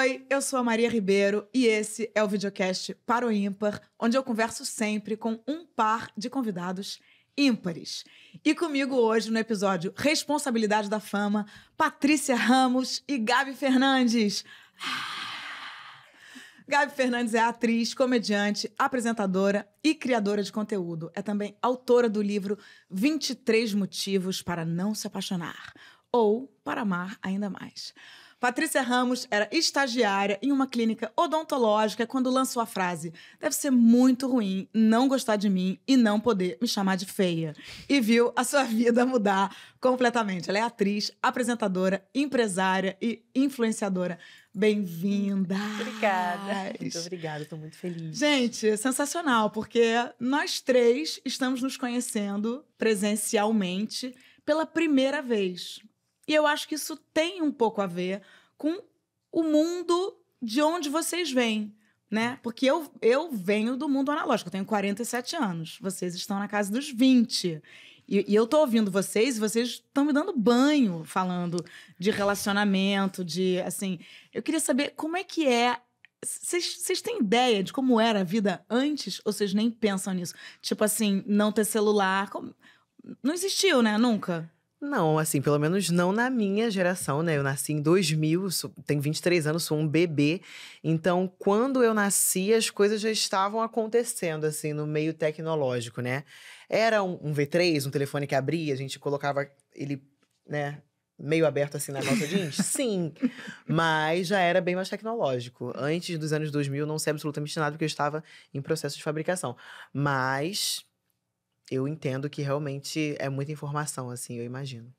Oi, eu sou a Maria Ribeiro e esse é o videocast Para o Ímpar, onde eu converso sempre com um par de convidados ímpares. E comigo hoje no episódio Responsabilidade da Fama, Patrícia Ramos e Gabi Fernandes. Ah! Gabi Fernandes é atriz, comediante, apresentadora e criadora de conteúdo. É também autora do livro 23 Motivos para Não Se Apaixonar ou Para Amar Ainda Mais. Patrícia Ramos era estagiária em uma clínica odontológica quando lançou a frase: deve ser muito ruim não gostar de mim e não poder me chamar de feia. E viu a sua vida mudar completamente. Ela é atriz, apresentadora, empresária e influenciadora. Bem-vinda! Obrigada. Muito obrigada, estou muito feliz. Gente, sensacional, porque nós três estamos nos conhecendo presencialmente pela primeira vez. E eu acho que isso tem um pouco a ver com o mundo de onde vocês vêm, né? Hum. Porque eu, eu venho do mundo analógico, eu tenho 47 anos, vocês estão na casa dos 20. E, e eu tô ouvindo vocês e vocês estão me dando banho falando de relacionamento, de assim. Eu queria saber como é que é vocês têm ideia de como era a vida antes? Ou vocês nem pensam nisso? Tipo assim, não ter celular. Como... Não existiu, né? Nunca. Não, assim, pelo menos não na minha geração, né? Eu nasci em 2000, sou, tenho 23 anos, sou um bebê. Então, quando eu nasci, as coisas já estavam acontecendo, assim, no meio tecnológico, né? Era um, um V3, um telefone que abria, a gente colocava ele, né? Meio aberto assim na calça jeans? Sim, mas já era bem mais tecnológico. Antes dos anos 2000, não sei absolutamente nada, porque eu estava em processo de fabricação. Mas eu entendo que realmente é muita informação, assim, eu imagino.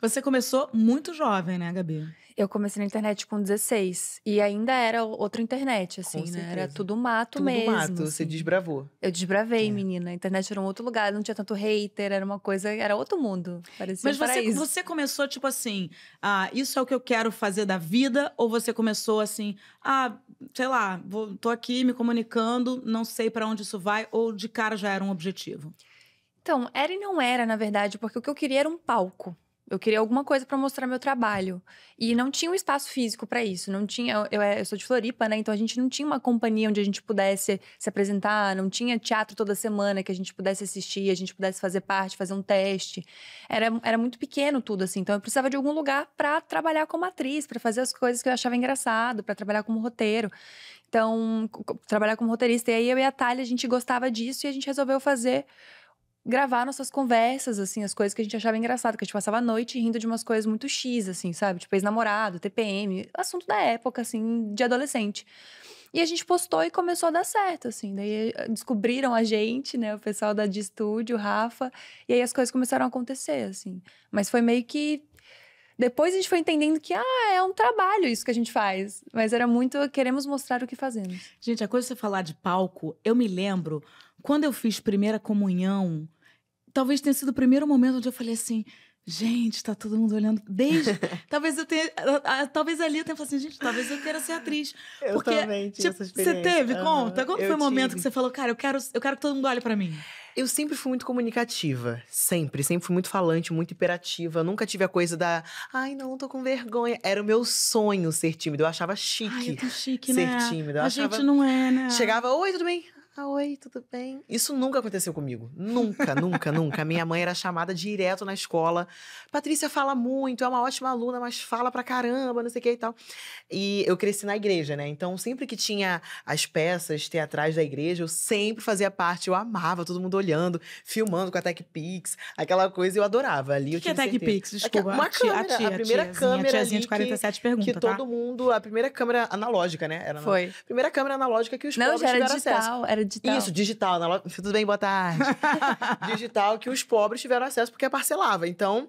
Você começou muito jovem, né, Gabi? Eu comecei na internet com 16. E ainda era outra internet, assim, com né? Certeza. Era tudo mato tudo mesmo. Tudo mato, assim. você desbravou. Eu desbravei, é. menina. A internet era um outro lugar, não tinha tanto hater, era uma coisa, era outro mundo. Parecia Mas um você, você, começou, tipo assim, ah, isso é o que eu quero fazer da vida? Ou você começou assim, ah, sei lá, vou, tô aqui me comunicando, não sei para onde isso vai, ou de cara já era um objetivo? Então, era e não era, na verdade, porque o que eu queria era um palco. Eu queria alguma coisa para mostrar meu trabalho. E não tinha um espaço físico para isso. Não tinha. Eu, eu, sou de Floripa, né? Então a gente não tinha uma companhia onde a gente pudesse se apresentar, não tinha teatro toda semana que a gente pudesse assistir, a gente pudesse fazer parte, fazer um teste. Era, era muito pequeno tudo, assim. Então eu precisava de algum lugar para trabalhar como atriz, para fazer as coisas que eu achava engraçado, para trabalhar como roteiro. Então, trabalhar como roteirista. E aí eu e a Thalia, a gente gostava disso e a gente resolveu fazer gravar nossas conversas, assim, as coisas que a gente achava engraçado, que a gente passava a noite rindo de umas coisas muito X, assim, sabe? Tipo, ex-namorado, TPM, assunto da época, assim, de adolescente. E a gente postou e começou a dar certo, assim. Daí eh, descobriram a gente, né? O pessoal da de estúdio, Rafa. E aí as coisas começaram a acontecer, assim. Mas foi meio que. Depois a gente foi entendendo que, ah, é um trabalho isso que a gente faz. Mas era muito, queremos mostrar o que fazemos. Gente, a coisa de você falar de palco, eu me lembro quando eu fiz primeira comunhão talvez tenha sido o primeiro momento onde eu falei assim. Gente, tá todo mundo olhando. Desde. talvez eu tenha. Talvez ali eu tenha falado assim, gente, talvez eu queira ser atriz. Eu também tinha tipo, Você teve? Uhum, conta. Quando foi o momento que você falou, cara, eu quero, eu quero que todo mundo olhe para mim? Eu sempre fui muito comunicativa, sempre. Sempre fui muito falante, muito hiperativa. Nunca tive a coisa da, ai, não, tô com vergonha. Era o meu sonho ser tímido Eu achava chique. Ai, eu tô chique, ser né? tímida. Eu a achava... gente não é, né? Chegava, oi, tudo bem? Ah, oi, tudo bem? Isso nunca aconteceu comigo. Nunca, nunca, nunca. Minha mãe era chamada direto na escola. Patrícia fala muito, é uma ótima aluna, mas fala pra caramba, não sei o que e tal. E eu cresci na igreja, né? Então, sempre que tinha as peças teatrais da igreja, eu sempre fazia parte, eu amava, todo mundo olhando, filmando com a Tech Pix, aquela coisa eu adorava ali. O que, é Tech Pix? Desculpa. Uma a câmera, tia, a, tia, a primeira tiazinha, câmera. A tiazinha de 47 que, pergunta, que tá? todo mundo. A primeira câmera analógica, né? Era Foi. Na, primeira câmera analógica que os não, pobres já era digital, acesso. Era digital. Isso, digital. Na né? loja... Tudo bem, boa tarde. digital que os pobres tiveram acesso porque parcelava. Então,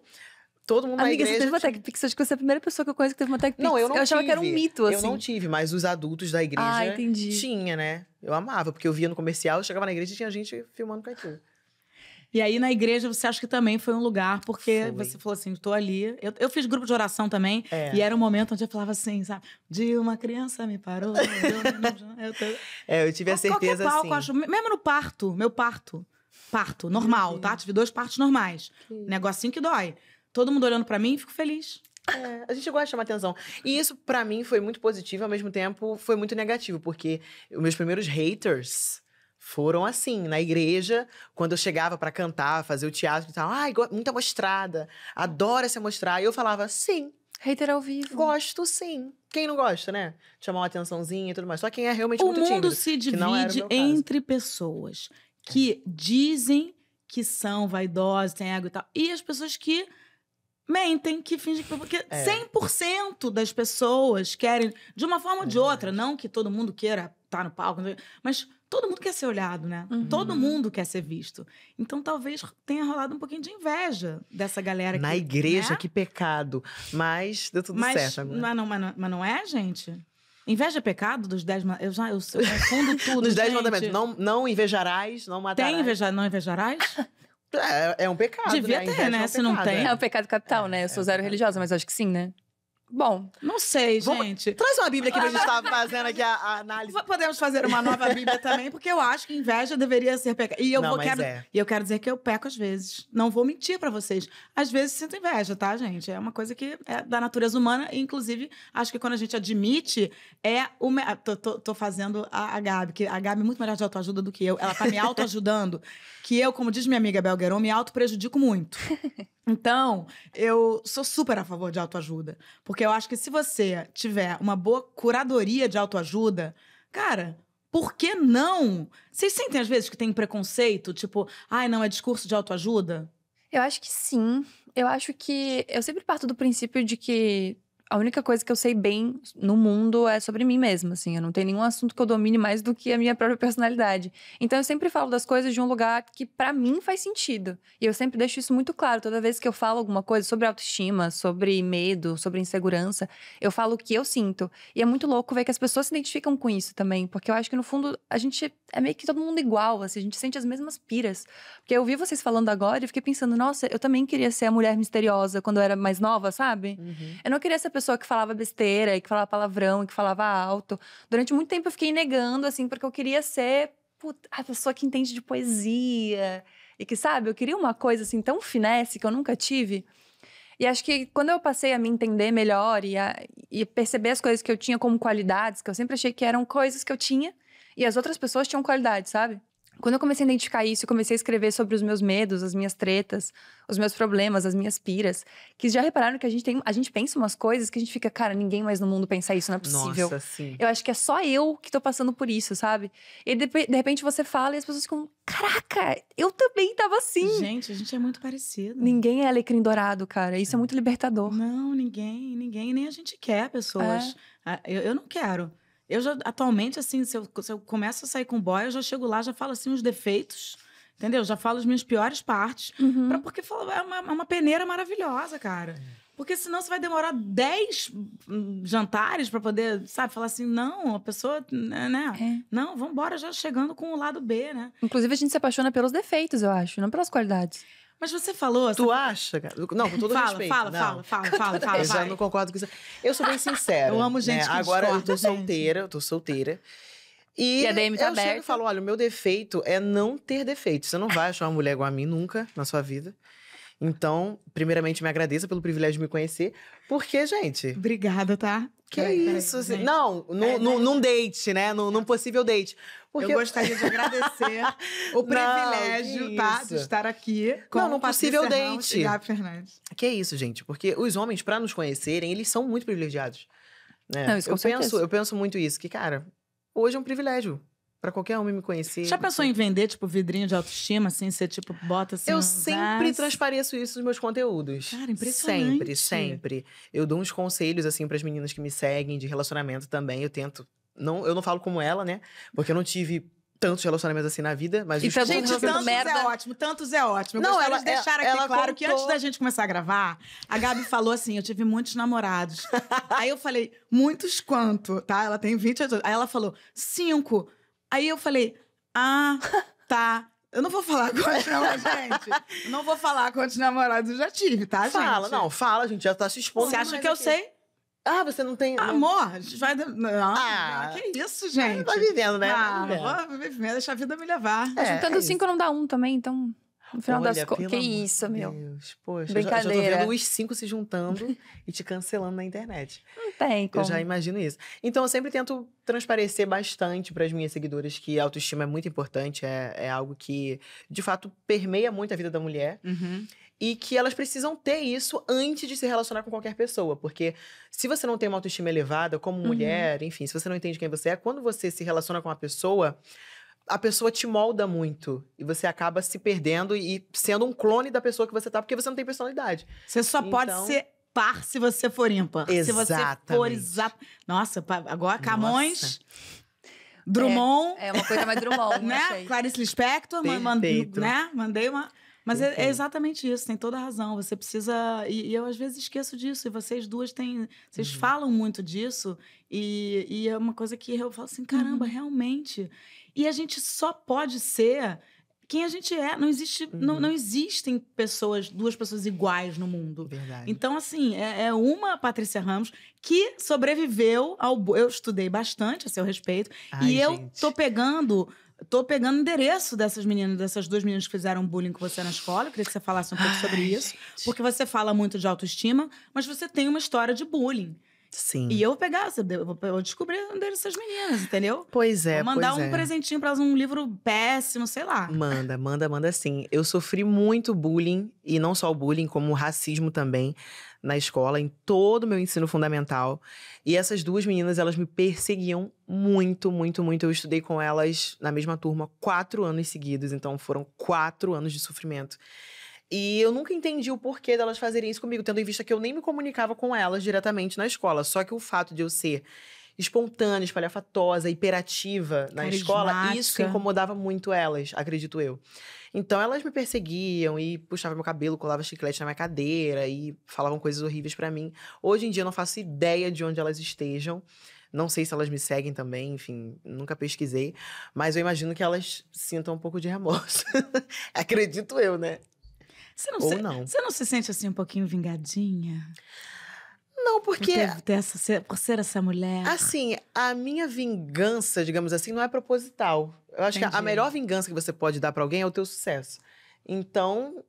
todo mundo Amiga, na igreja... você teve uma TechPix. Acho que você é a primeira pessoa que eu conheço que teve uma TechPix. Não, eu não Eu tive. achava que era um mito, assim. Eu não tive, mas os adultos da ah, igreja... Ah, entendi. Tinha, né? Eu amava, porque eu via no comercial, eu chegava na igreja e tinha gente filmando com aquilo. E aí na igreja você acha que também foi um lugar, porque foi. você falou assim, estou ali. Eu, eu, fiz grupo de oração também, é. e era um momento onde eu falava assim, sabe? De uma criança me parou. eu, tô... É, eu tive a, certeza palco, assim. Acho, mesmo no parto, meu parto. Parto, normal, uhum. tá? Tive dois partos normais. Sim. Negocinho que dói. Todo mundo olhando para mim, fico feliz. É, a gente gosta de chamar atenção. E isso, para mim, foi muito positivo, ao mesmo tempo, foi muito negativo, porque os meus primeiros haters foram assim, na igreja, quando eu chegava para cantar, fazer o teatro e tal, ai, ah, muita mostrada, adora se mostrar. E eu falava, sim. Hater ao vivo. Gosto, sim. Quem não gosta, né? Chamar uma atençãozinha e tudo mais. Só quem é realmente o muito tímido. O mundo se divide entre pessoas que dizem que são vaidosas, têm ego e tal, e as pessoas que mentem, que fingem que. Porque 100% é. das pessoas querem, de uma forma ou de é outra, não que todo mundo queira estar tá no palco, mas todo mundo quer ser olhado, né? Uhum. Todo mundo quer ser visto. Então talvez tenha rolado um pouquinho de inveja dessa galera. Na igreja, né? que pecado. Mas deu tudo mas, certo agora. Mas não, mas, não, mas não é, gente? Inveja é pecado dos dez mandamentos. Eu já eu, eu confundo tudo. dos dez mandamentos. Não, não invejarás, não matarás. Tem inveja, não invejarás? é, é, um pecado. Devia né? ter, é né? É um Se pecado, não tem. É. é um pecado capital, é, né? Eu sou é zero religiosa, mas acho que sim, né? Bom, não sei, Vamos... gente. Traz uma Bíblia que a gente estava tá fazendo aqui a, a, análise. Podemos fazer uma nova Bíblia também, porque eu acho que inveja deveria ser pecado. E eu não, vou, quero, é. e eu quero dizer que eu peco às vezes. Não vou mentir para vocês. Às vezes sinto inveja, tá, gente? É uma coisa que é da natureza humana. E, inclusive, acho que quando a gente admite, é o. Me... Ah, tô, tô, tô, fazendo a, a Gabi, que a Gabi é muito melhor de autoajuda do que eu. Ela tá me autoajudando. que eu, como diz minha amiga Belgueron, me auto prejudico muito. Então, eu sou super a favor de autoajuda. Porque porque eu acho que se você tiver uma boa curadoria de autoajuda, cara, por que não? Vocês sentem às vezes que tem preconceito, tipo, ai, ah, não, é discurso de autoajuda? Eu acho que sim. Eu acho que. Eu sempre parto do princípio de que a única coisa que eu sei bem no mundo é sobre mim mesma, assim. Eu não tenho nenhum assunto que eu domine mais do que a minha própria personalidade. Então eu sempre falo das coisas de um lugar que para mim faz sentido. E eu sempre deixo isso muito claro. Toda vez que eu falo alguma coisa sobre autoestima, sobre medo, sobre insegurança, eu falo o que eu sinto. E é muito louco ver que as pessoas se identificam com isso também, porque eu acho que no fundo a gente é meio que todo mundo igual, assim, a gente sente as mesmas piras. Porque eu vi vocês falando agora e fiquei pensando, nossa, eu também queria ser a mulher misteriosa quando eu era mais nova, sabe? Uhum. Eu não queria ser a pessoa que falava besteira, e que falava palavrão, e que falava alto. Durante muito tempo eu fiquei negando, assim, porque eu queria ser puta, a pessoa que entende de poesia. E que, sabe, eu queria uma coisa, assim, tão finesse que eu nunca tive. E acho que quando eu passei a me entender melhor e, a, e perceber as coisas que eu tinha como qualidades, que eu sempre achei que eram coisas que eu tinha, e as outras pessoas tinham qualidade, sabe? quando eu comecei a identificar isso, comecei a escrever sobre os meus medos, as minhas tretas, os meus problemas, as minhas piras, que já repararam que a gente tem, a gente pensa umas coisas que a gente fica, cara, ninguém mais no mundo pensa isso, não é possível. Nossa, sim. Eu acho que é só eu que tô passando por isso, sabe? E de, de repente você fala e as pessoas ficam, caraca, eu também tava assim. Gente, a gente é muito parecido. Ninguém é alecrim dourado, cara. Isso é, é muito libertador. Não, ninguém, ninguém, nem a gente quer pessoas. É. Ah, eu, eu não quero. Eu já, atualmente, assim, se eu, se eu começo a sair com boy, eu já chego lá, já falo assim os defeitos. Entendeu? Já falo as minhas piores partes. Uhum. Pra, porque falo, é, uma, é uma peneira maravilhosa, cara. É. Porque senão você vai demorar 10 hum, jantares para poder, sabe, falar assim, não, a pessoa, né? né? É. Não, vamos embora já chegando com o lado B, né? Inclusive a gente se apaixona pelos defeitos, eu acho, não pelas qualidades. Mas você falou. Tu sabe? acha? Não, com todo fala, respeito. Fala, não. fala, fala, fala, fala. Eu já não concordo com isso. Eu sou bem sincera. eu amo né? gente né? que Agora eu tô solteira, gente. eu tô solteira. E, e a DM tá eu aberta. chego e falo: olha, o meu defeito é não ter defeito. Você não vai achar uma mulher igual a mim nunca na sua vida. Então, primeiramente, me agradeça pelo privilégio de me conhecer. Porque, gente. Obrigada, tá? Que é isso? assim, não, num, é, né? num date, né? Num, num possível date. Porque... Eu gostaria de agradecer o privilégio, não, tá? De estar aqui com não, não possível Dente. date. Fernandes. Que é isso, gente. Porque os homens, para nos conhecerem, eles são muito privilegiados. Né? Não, isso eu, penso, eu penso muito isso. Que, cara, hoje é um privilégio. Pra qualquer homem me conhecer. Já pensou assim. em vender, tipo, vidrinho de autoestima, assim? Você, tipo, bota assim. Eu sempre transpareço isso nos meus conteúdos. Cara, impressionante. Sempre, sempre. Eu dou uns conselhos, assim, para as meninas que me seguem de relacionamento também. Eu tento não, eu não falo como ela, né? Porque eu não tive tantos relacionamentos assim na vida, mas... E tantos, gente, tantos merda. é ótimo, tantos é ótimo. Eu não, ela, de deixar é, aqui ela claro contou... que antes da gente começar a gravar, a Gabi falou assim, eu tive muitos namorados. Aí eu falei, muitos quanto, tá? Ela tem 20 anos. Aí ela falou, cinco. Aí eu falei, ah, tá. Eu não vou falar quantos namorados, gente. Eu não vou falar quantos namorados eu já tive, tá, gente? Fala, não, fala, a gente já tá se expondo. Você acha é que aqui. eu sei? Ah, você não tem. Amor, a gente vai. Não, ah, que isso, gente. Vai vivendo, né? Ah, vai vou vivendo, deixa a vida me levar. É, Juntando é cinco isso. não dá um também, então. No final Olha, das contas. Que isso, meu. Deus, poxa. Brincadeira. Eu já, já tô vendo os cinco se juntando e te cancelando na internet. Não tem como. Eu já imagino isso. Então, eu sempre tento transparecer bastante para as minhas seguidoras que a autoestima é muito importante, é, é algo que, de fato, permeia muito a vida da mulher. Uhum e que elas precisam ter isso antes de se relacionar com qualquer pessoa, porque se você não tem uma autoestima elevada como uhum. mulher, uhum. enfim, se você não entende quem você é, quando você se relaciona com uma pessoa, a pessoa te molda muito e você acaba se perdendo e sendo um clone da pessoa que você tá, porque você não tem personalidade. Você só então... pode ser par se você for ímpar. Exatamente. Se você for exato. Nossa, agora Camões. Nossa. Drummond. É, é, uma coisa mais Drummond, né? Achei. Clarice Lispector, mandei, né? Mandei uma. Mas é, é, exatamente isso, tem toda a razão. Você precisa. E, e, eu às vezes esqueço disso, e vocês duas têm. Vocês uhum. falam muito disso, e, e, é uma coisa que eu falo assim: caramba, uhum. realmente. E a gente só pode ser quem a gente é. Não existe, uhum. não, não existem pessoas, duas pessoas iguais no mundo. Verdade. Então, assim, é, é, uma Patrícia Ramos que sobreviveu ao. Eu estudei bastante a seu respeito. Ai, e gente. eu tô pegando tô pegando endereço dessas meninas, dessas duas meninas que fizeram bullying com você na escola. Eu queria que você falasse um pouco Ai, sobre isso. Gente. Porque você fala muito de autoestima, mas você tem uma história de bullying. Sim. E eu vou pegar, eu vou descobrir o endereço dessas meninas, entendeu? Pois é. Vou mandar um é. presentinho para elas, um livro péssimo, sei lá. Manda, manda, manda sim. Eu sofri muito bullying, e não só o bullying, como o racismo também na escola, em todo o meu ensino fundamental. E essas duas meninas, elas me perseguiam muito, muito, muito. Eu estudei com elas na mesma turma quatro anos seguidos, então foram quatro anos de sofrimento. E eu nunca entendi o porquê delas fazerem isso comigo, tendo em vista que eu nem me comunicava com elas diretamente na escola. Só que o fato de eu ser espontânea, espalhafatosa, hiperativa na escola, isso incomodava muito elas, acredito eu. Então elas me perseguiam e puxavam meu cabelo, colavam chiclete na minha cadeira e falavam coisas horríveis para mim. Hoje em dia eu não faço ideia de onde elas estejam. Não sei se elas me seguem também, enfim, nunca pesquisei, mas eu imagino que elas sintam um pouco de remorso. acredito eu, né? Você não Ou se, não. Você não se sente assim um pouquinho vingadinha? Não, porque. Por, ter, essa, por ser essa mulher. Assim, a minha vingança, digamos assim, não é proposital. Eu acho Entendi. que a melhor vingança que você pode dar para alguém é o teu sucesso. Então,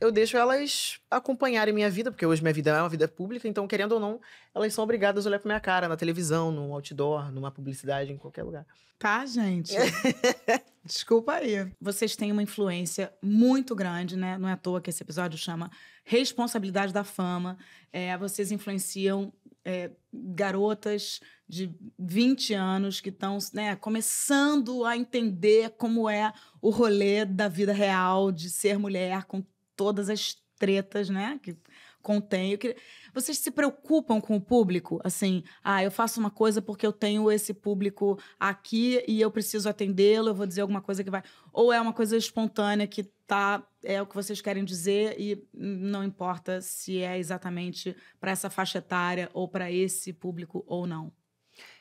eu deixo elas acompanharem minha vida, porque hoje minha vida é uma vida pública, então, querendo ou não, elas são obrigadas a olhar pra minha cara na televisão, no outdoor, numa publicidade, em qualquer lugar. Tá, gente? Desculpa aí. Vocês têm uma influência muito grande, né? Não é à toa que esse episódio chama Responsabilidade da Fama. É, vocês influenciam é, garotas de 20 anos que estão né, começando a entender como é o rolê da vida real de ser mulher com todas as tretas, né? Que contém. Queria... Vocês se preocupam com o público? Assim, ah, eu faço uma coisa porque eu tenho esse público aqui e eu preciso atendê-lo, eu vou dizer alguma coisa que vai. Ou é uma coisa espontânea que tá, é o que vocês querem dizer e não importa se é exatamente para essa faixa etária ou para esse público ou não?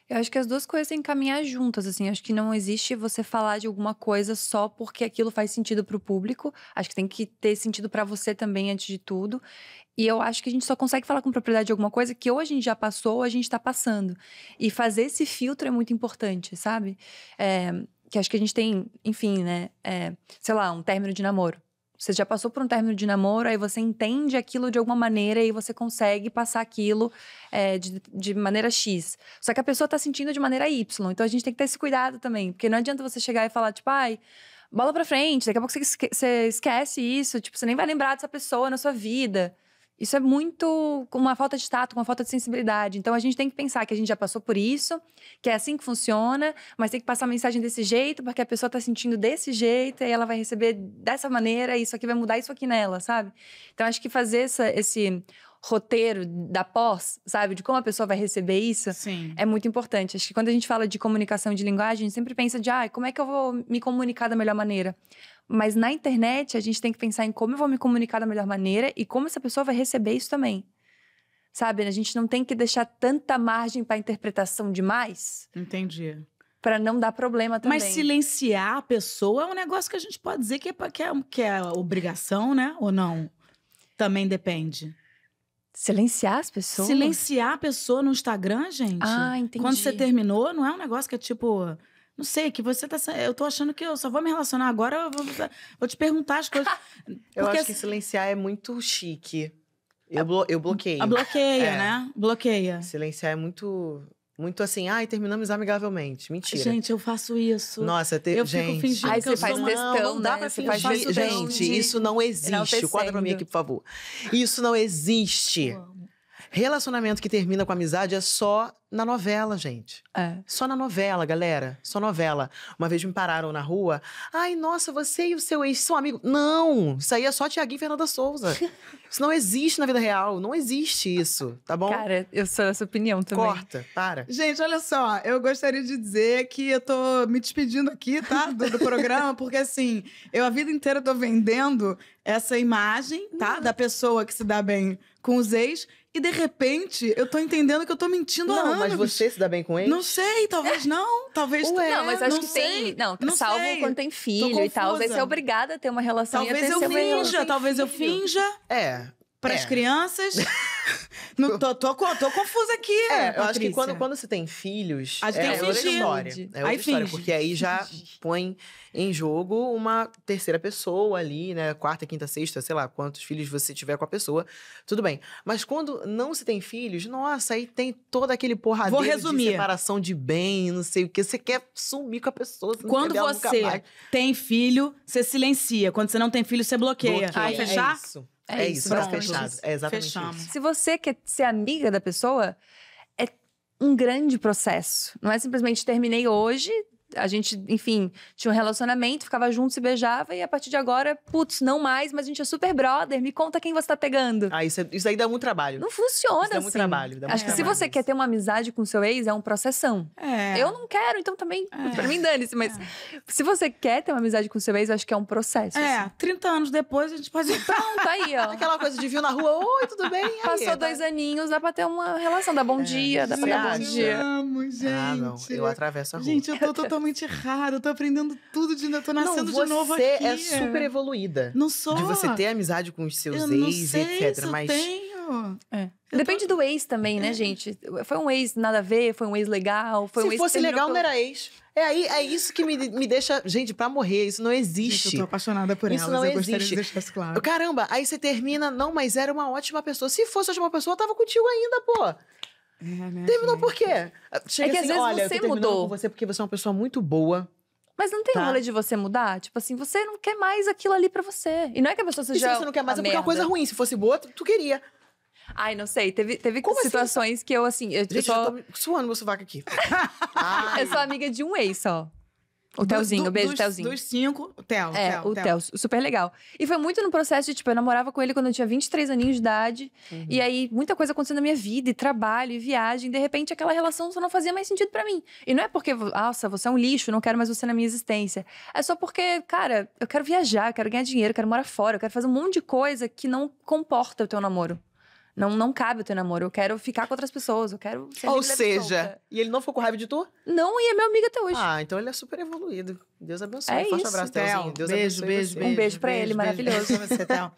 Eu acho que as duas coisas têm que caminhar juntas, assim. Acho que não existe você falar de alguma coisa só porque aquilo faz sentido para o público. Acho que tem que ter sentido para você também, antes de tudo. E eu acho que a gente só consegue falar com propriedade de alguma coisa que ou a gente já passou ou a gente está passando. E fazer esse filtro é muito importante, sabe? É, que acho que a gente tem, enfim, né? É, sei lá, um término de namoro. Você já passou por um término de namoro, aí você entende aquilo de alguma maneira e você consegue passar aquilo é, de, de, maneira X. Só que a pessoa tá sentindo de maneira Y. Então a gente tem que ter esse cuidado também. Porque não adianta você chegar e falar, tipo, ai, bola pra frente, daqui a pouco você, esquece isso, tipo, você nem vai lembrar dessa pessoa na sua vida. Isso é muito uma falta de tato, uma falta de sensibilidade. Então a gente tem que pensar que a gente já passou por isso, que é assim que funciona, mas tem que passar a mensagem desse jeito, porque a pessoa está sentindo desse jeito e ela vai receber dessa maneira, e isso aqui vai mudar isso aqui nela, sabe? Então acho que fazer essa, esse roteiro da pós, sabe, de como a pessoa vai receber isso, Sim. é muito importante. Acho que quando a gente fala de comunicação de linguagem, a gente sempre pensa de, ah, como é que eu vou me comunicar da melhor maneira? Mas na internet, a gente tem que pensar em como eu vou me comunicar da melhor maneira e como essa pessoa vai receber isso também. Sabe? A gente não tem que deixar tanta margem para interpretação demais. Entendi. Para não dar problema também. Mas silenciar a pessoa é um negócio que a gente pode dizer que é, que é, que é obrigação, né? Ou não? Também depende. Silenciar as pessoas? Silenciar a pessoa no Instagram, gente? Ah, entendi. Quando você terminou, não é um negócio que é tipo. Não sei, que você tá. Eu tô achando que eu só vou me relacionar agora, eu vou, vou te perguntar as coisas. eu acho que silenciar é muito chique. Eu, blo eu bloqueio. A bloqueia, é. né? Bloqueia. Silenciar é muito. Muito assim, ai, ah, terminamos amigavelmente. Mentira. Gente, eu faço isso. Nossa, te... eu gente. fico fingindo. Ai, você faz sou... textão, não, não dá né? pra fingir. Gente, isso não existe. Quadra pra mim aqui, por favor. Isso não existe. Relacionamento que termina com amizade é só na novela, gente. É. Só na novela, galera. Só novela. Uma vez me pararam na rua. Ai, nossa, você e o seu ex são amigos. Não! Isso aí é só Tiaguinho e Fernanda Souza. isso não existe na vida real. Não existe isso, tá bom? Cara, eu sou dessa opinião também. Corta, para. Gente, olha só. Eu gostaria de dizer que eu tô me despedindo aqui, tá? Do, do programa, porque assim, eu a vida inteira tô vendendo essa imagem, tá? Uhum. Da pessoa que se dá bem com os ex. E de repente, eu tô entendendo que eu tô mentindo não, a anos. Não, mas você se dá bem com ele? Não sei, talvez não. Talvez Ué, Não, mas acho não que sei. tem. Não, não salvo sei. quando tem filho e tal. Talvez você é obrigada a ter uma relação talvez e eu finja, talvez eu finja. É para as é. crianças. no, tô, tô, tô, tô, confusa aqui. É, eu acho que quando, quando você tem filhos, a gente é, tem outra história. É outra aí história, finge. porque aí já põe em jogo uma terceira pessoa ali, né? Quarta, quinta, sexta, sei lá, quantos filhos você tiver com a pessoa. Tudo bem. Mas quando não se tem filhos, nossa, aí tem todo aquele porradeiro Vou resumir. de separação de bem, não sei o que. Você quer sumir com a pessoa. Você quando você tem filho, você silencia. Quando você não tem filho, você bloqueia. bloqueia. Aí, fechar? É isso. É, é isso, tá pronto. tá fechado. É exatamente Fechamos. isso. Se você quer ser amiga da pessoa, é um grande processo. Não é simplesmente terminei hoje, a gente, enfim, tinha um relacionamento, ficava junto, se beijava, e a partir de agora, putz, não mais, mas a gente é super brother, me conta quem você tá pegando. Ah, isso, é, isso aí dá muito trabalho. Não funciona isso dá assim. muito trabalho. Dá Acho muito que trabalho. se você quer ter uma amizade com seu ex, é um processão. É. Eu não quero, então também, é. pra mim dane-se, mas é. se você quer ter uma amizade com seu ex, eu acho que é um processo. É, assim. 30 anos depois a gente pode. Pronto, aí, ó. Aquela coisa de viu na rua, oi, tudo bem? Aí, Passou tá? dois aninhos, dá pra ter uma relação, dá bom é, dia, dá pra dar bom dia. Amo, gente. Ah, não, eu atravesso a rua. Gente, eu tô totalmente totalmente errado. Eu tô aprendendo tudo de novo. Tô nascendo não, de novo aqui. Você é super evoluída. Não sou. De você ter amizade com os seus eu ex, etc. mas. Tenho. É. Depende tô... do ex também, né, é. gente? Foi um ex nada a ver, foi um ex legal, foi Se um ex. fosse legal, pelo... não era ex. É, aí, é isso que me, me deixa. Gente, pra morrer, isso não existe. Gente, eu tô apaixonada por isso elas, não eu existe. gostaria de deixar isso claro. Caramba, aí você termina, não, mas era uma ótima pessoa. Se fosse uma pessoa, eu tava contigo ainda, pô. É, né, terminou mãe. por quê? Chega é que assim, às vezes olha, você mudou. com você porque você é uma pessoa muito boa. Mas não tem tá. rolê de você mudar? Tipo assim, você não quer mais aquilo ali para você. E não é que a pessoa seja. E se você não quer mais, é porque merda. é uma coisa ruim. Se fosse boa, tu queria. Ai, não sei. Teve, teve assim? situações assim? que eu, assim. Eu, Gente, eu tô... eu tô suando meu sovaco aqui. eu sou amiga de um ex só. O Telzinho, beijo, Telzinho. Dos cinco, o Tel. É, o Tel. Super legal. E foi muito no processo de, tipo, eu namorava com ele quando eu tinha 23 aninhos de idade. Uhum. E aí, muita coisa acontecendo na minha vida, e trabalho, e viagem. de repente, aquela relação só não fazia mais sentido para mim. E não é porque, nossa, você é um lixo, não quero mais você na minha existência. É só porque, cara, eu quero viajar, eu quero ganhar dinheiro, eu quero morar fora, eu quero fazer um monte de coisa que não comporta o teu namoro. Não, não cabe o teu namoro. Eu quero ficar com outras pessoas. Eu quero ser Ou seja, e ele não ficou com raiva de tu? Não, e é meu amigo até hoje. Ah, então ele é super evoluído. Deus abençoe. É Forte isso. abraço, Théo. Deus beijo, abençoe. Beijo, você. beijo. Um beijo pra beijo, ele, beijo, maravilhoso. Beijo pra você, Théo.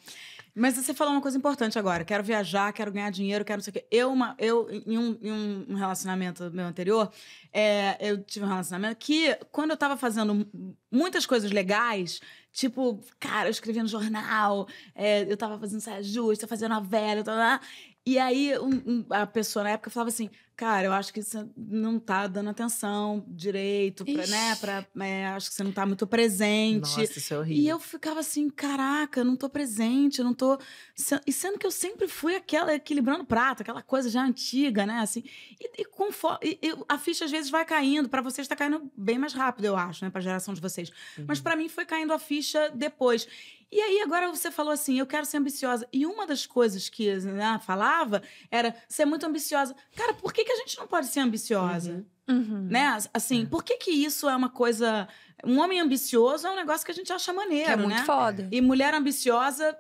Mas você falou uma coisa importante agora. Quero viajar, quero ganhar dinheiro, quero não sei o quê. Eu, uma, eu em, um, em um relacionamento meu anterior, é, eu tive um relacionamento que, quando eu estava fazendo muitas coisas legais, Tipo, cara, eu escrevia no jornal, é, eu tava fazendo saia justa, fazendo novela, tava E aí um, um, a pessoa na época falava assim: cara, eu acho que você não tá dando atenção direito, pra, né? Pra, é, acho que você não tá muito presente. Nossa, isso é horrível. E eu ficava assim, caraca, eu não tô presente, eu não tô. E sendo que eu sempre fui aquela equilibrando prato, aquela coisa já antiga, né? Assim, e, e conforme. E, e a ficha às vezes vai caindo, para vocês tá caindo bem mais rápido, eu acho, né? Pra geração de vocês. Uhum. Mas para mim foi caindo a ficha depois. E aí, agora você falou assim: eu quero ser ambiciosa. E uma das coisas que né, falava era ser muito ambiciosa. Cara, por que, que que a gente não pode ser ambiciosa? Uhum. uhum. Né? Assim, é. por que que isso é uma coisa... Um homem ambicioso é um negócio que a gente acha maneiro, que é muito né? foda. E mulher ambiciosa...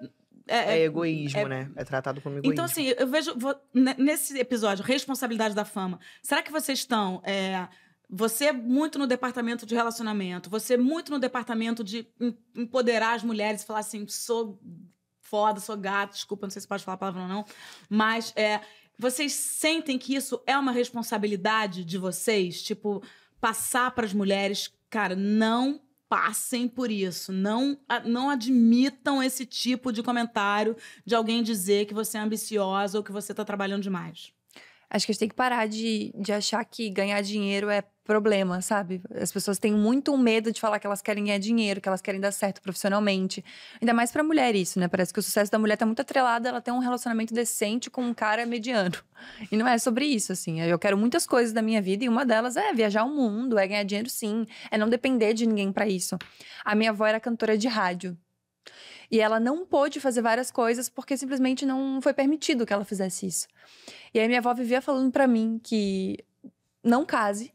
É, é, é egoísmo, é, né? É tratado como egoísmo. Então, assim, eu vejo... Vou, nesse episódio, Responsabilidade da Fama, será que vocês estão... É, você é muito no departamento de relacionamento, você muito no departamento de empoderar as mulheres e falar assim, sou foda, sou gata. desculpa, não sei se pode falar a palavra ou não, mas é, vocês sentem que isso é uma responsabilidade de vocês? Tipo, passar para as mulheres, cara, não passem por isso. Não, não admitam esse tipo de comentário de alguém dizer que você é ambiciosa ou que você está trabalhando demais. Acho que a gente tem que parar de, de achar que ganhar dinheiro é problema, sabe? As pessoas têm muito medo de falar que elas querem ganhar dinheiro, que elas querem dar certo profissionalmente. Ainda mais para mulher isso, né? Parece que o sucesso da mulher tá muito atrelado ela tem um relacionamento decente com um cara mediano. E não é sobre isso, assim. Eu quero muitas coisas da minha vida e uma delas é viajar o mundo, é ganhar dinheiro sim, é não depender de ninguém para isso. A minha avó era cantora de rádio. E ela não pôde fazer várias coisas porque simplesmente não foi permitido que ela fizesse isso. E aí minha avó vivia falando para mim que não case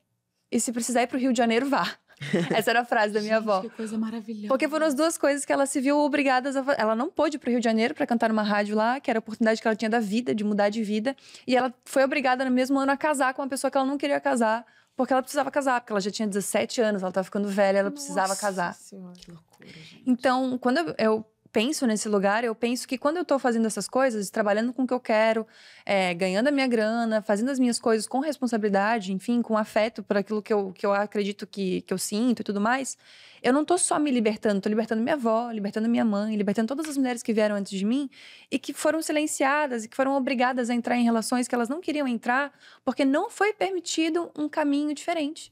e se precisar ir pro Rio de Janeiro, vá. Essa era a frase da minha Gente, avó. Que coisa maravilhosa. Porque foram as duas coisas que ela se viu obrigadas a fazer. Ela não pôde ir pro Rio de Janeiro para cantar numa rádio lá, que era a oportunidade que ela tinha da vida, de mudar de vida. E ela foi obrigada no mesmo ano a casar com uma pessoa que ela não queria casar, porque ela precisava casar, porque ela já tinha 17 anos, ela estava ficando velha, ela Nossa precisava casar. Senhora, que loucura, gente. Então, quando eu penso nesse lugar, eu penso que quando eu estou fazendo essas coisas, trabalhando com o que eu quero, é, ganhando a minha grana, fazendo as minhas coisas com responsabilidade, enfim, com afeto para aquilo que eu, que eu acredito que, que eu sinto e tudo mais, eu não estou só me libertando, estou libertando minha avó, libertando minha mãe, libertando todas as mulheres que vieram antes de mim e que foram silenciadas e que foram obrigadas a entrar em relações que elas não queriam entrar porque não foi permitido um caminho diferente.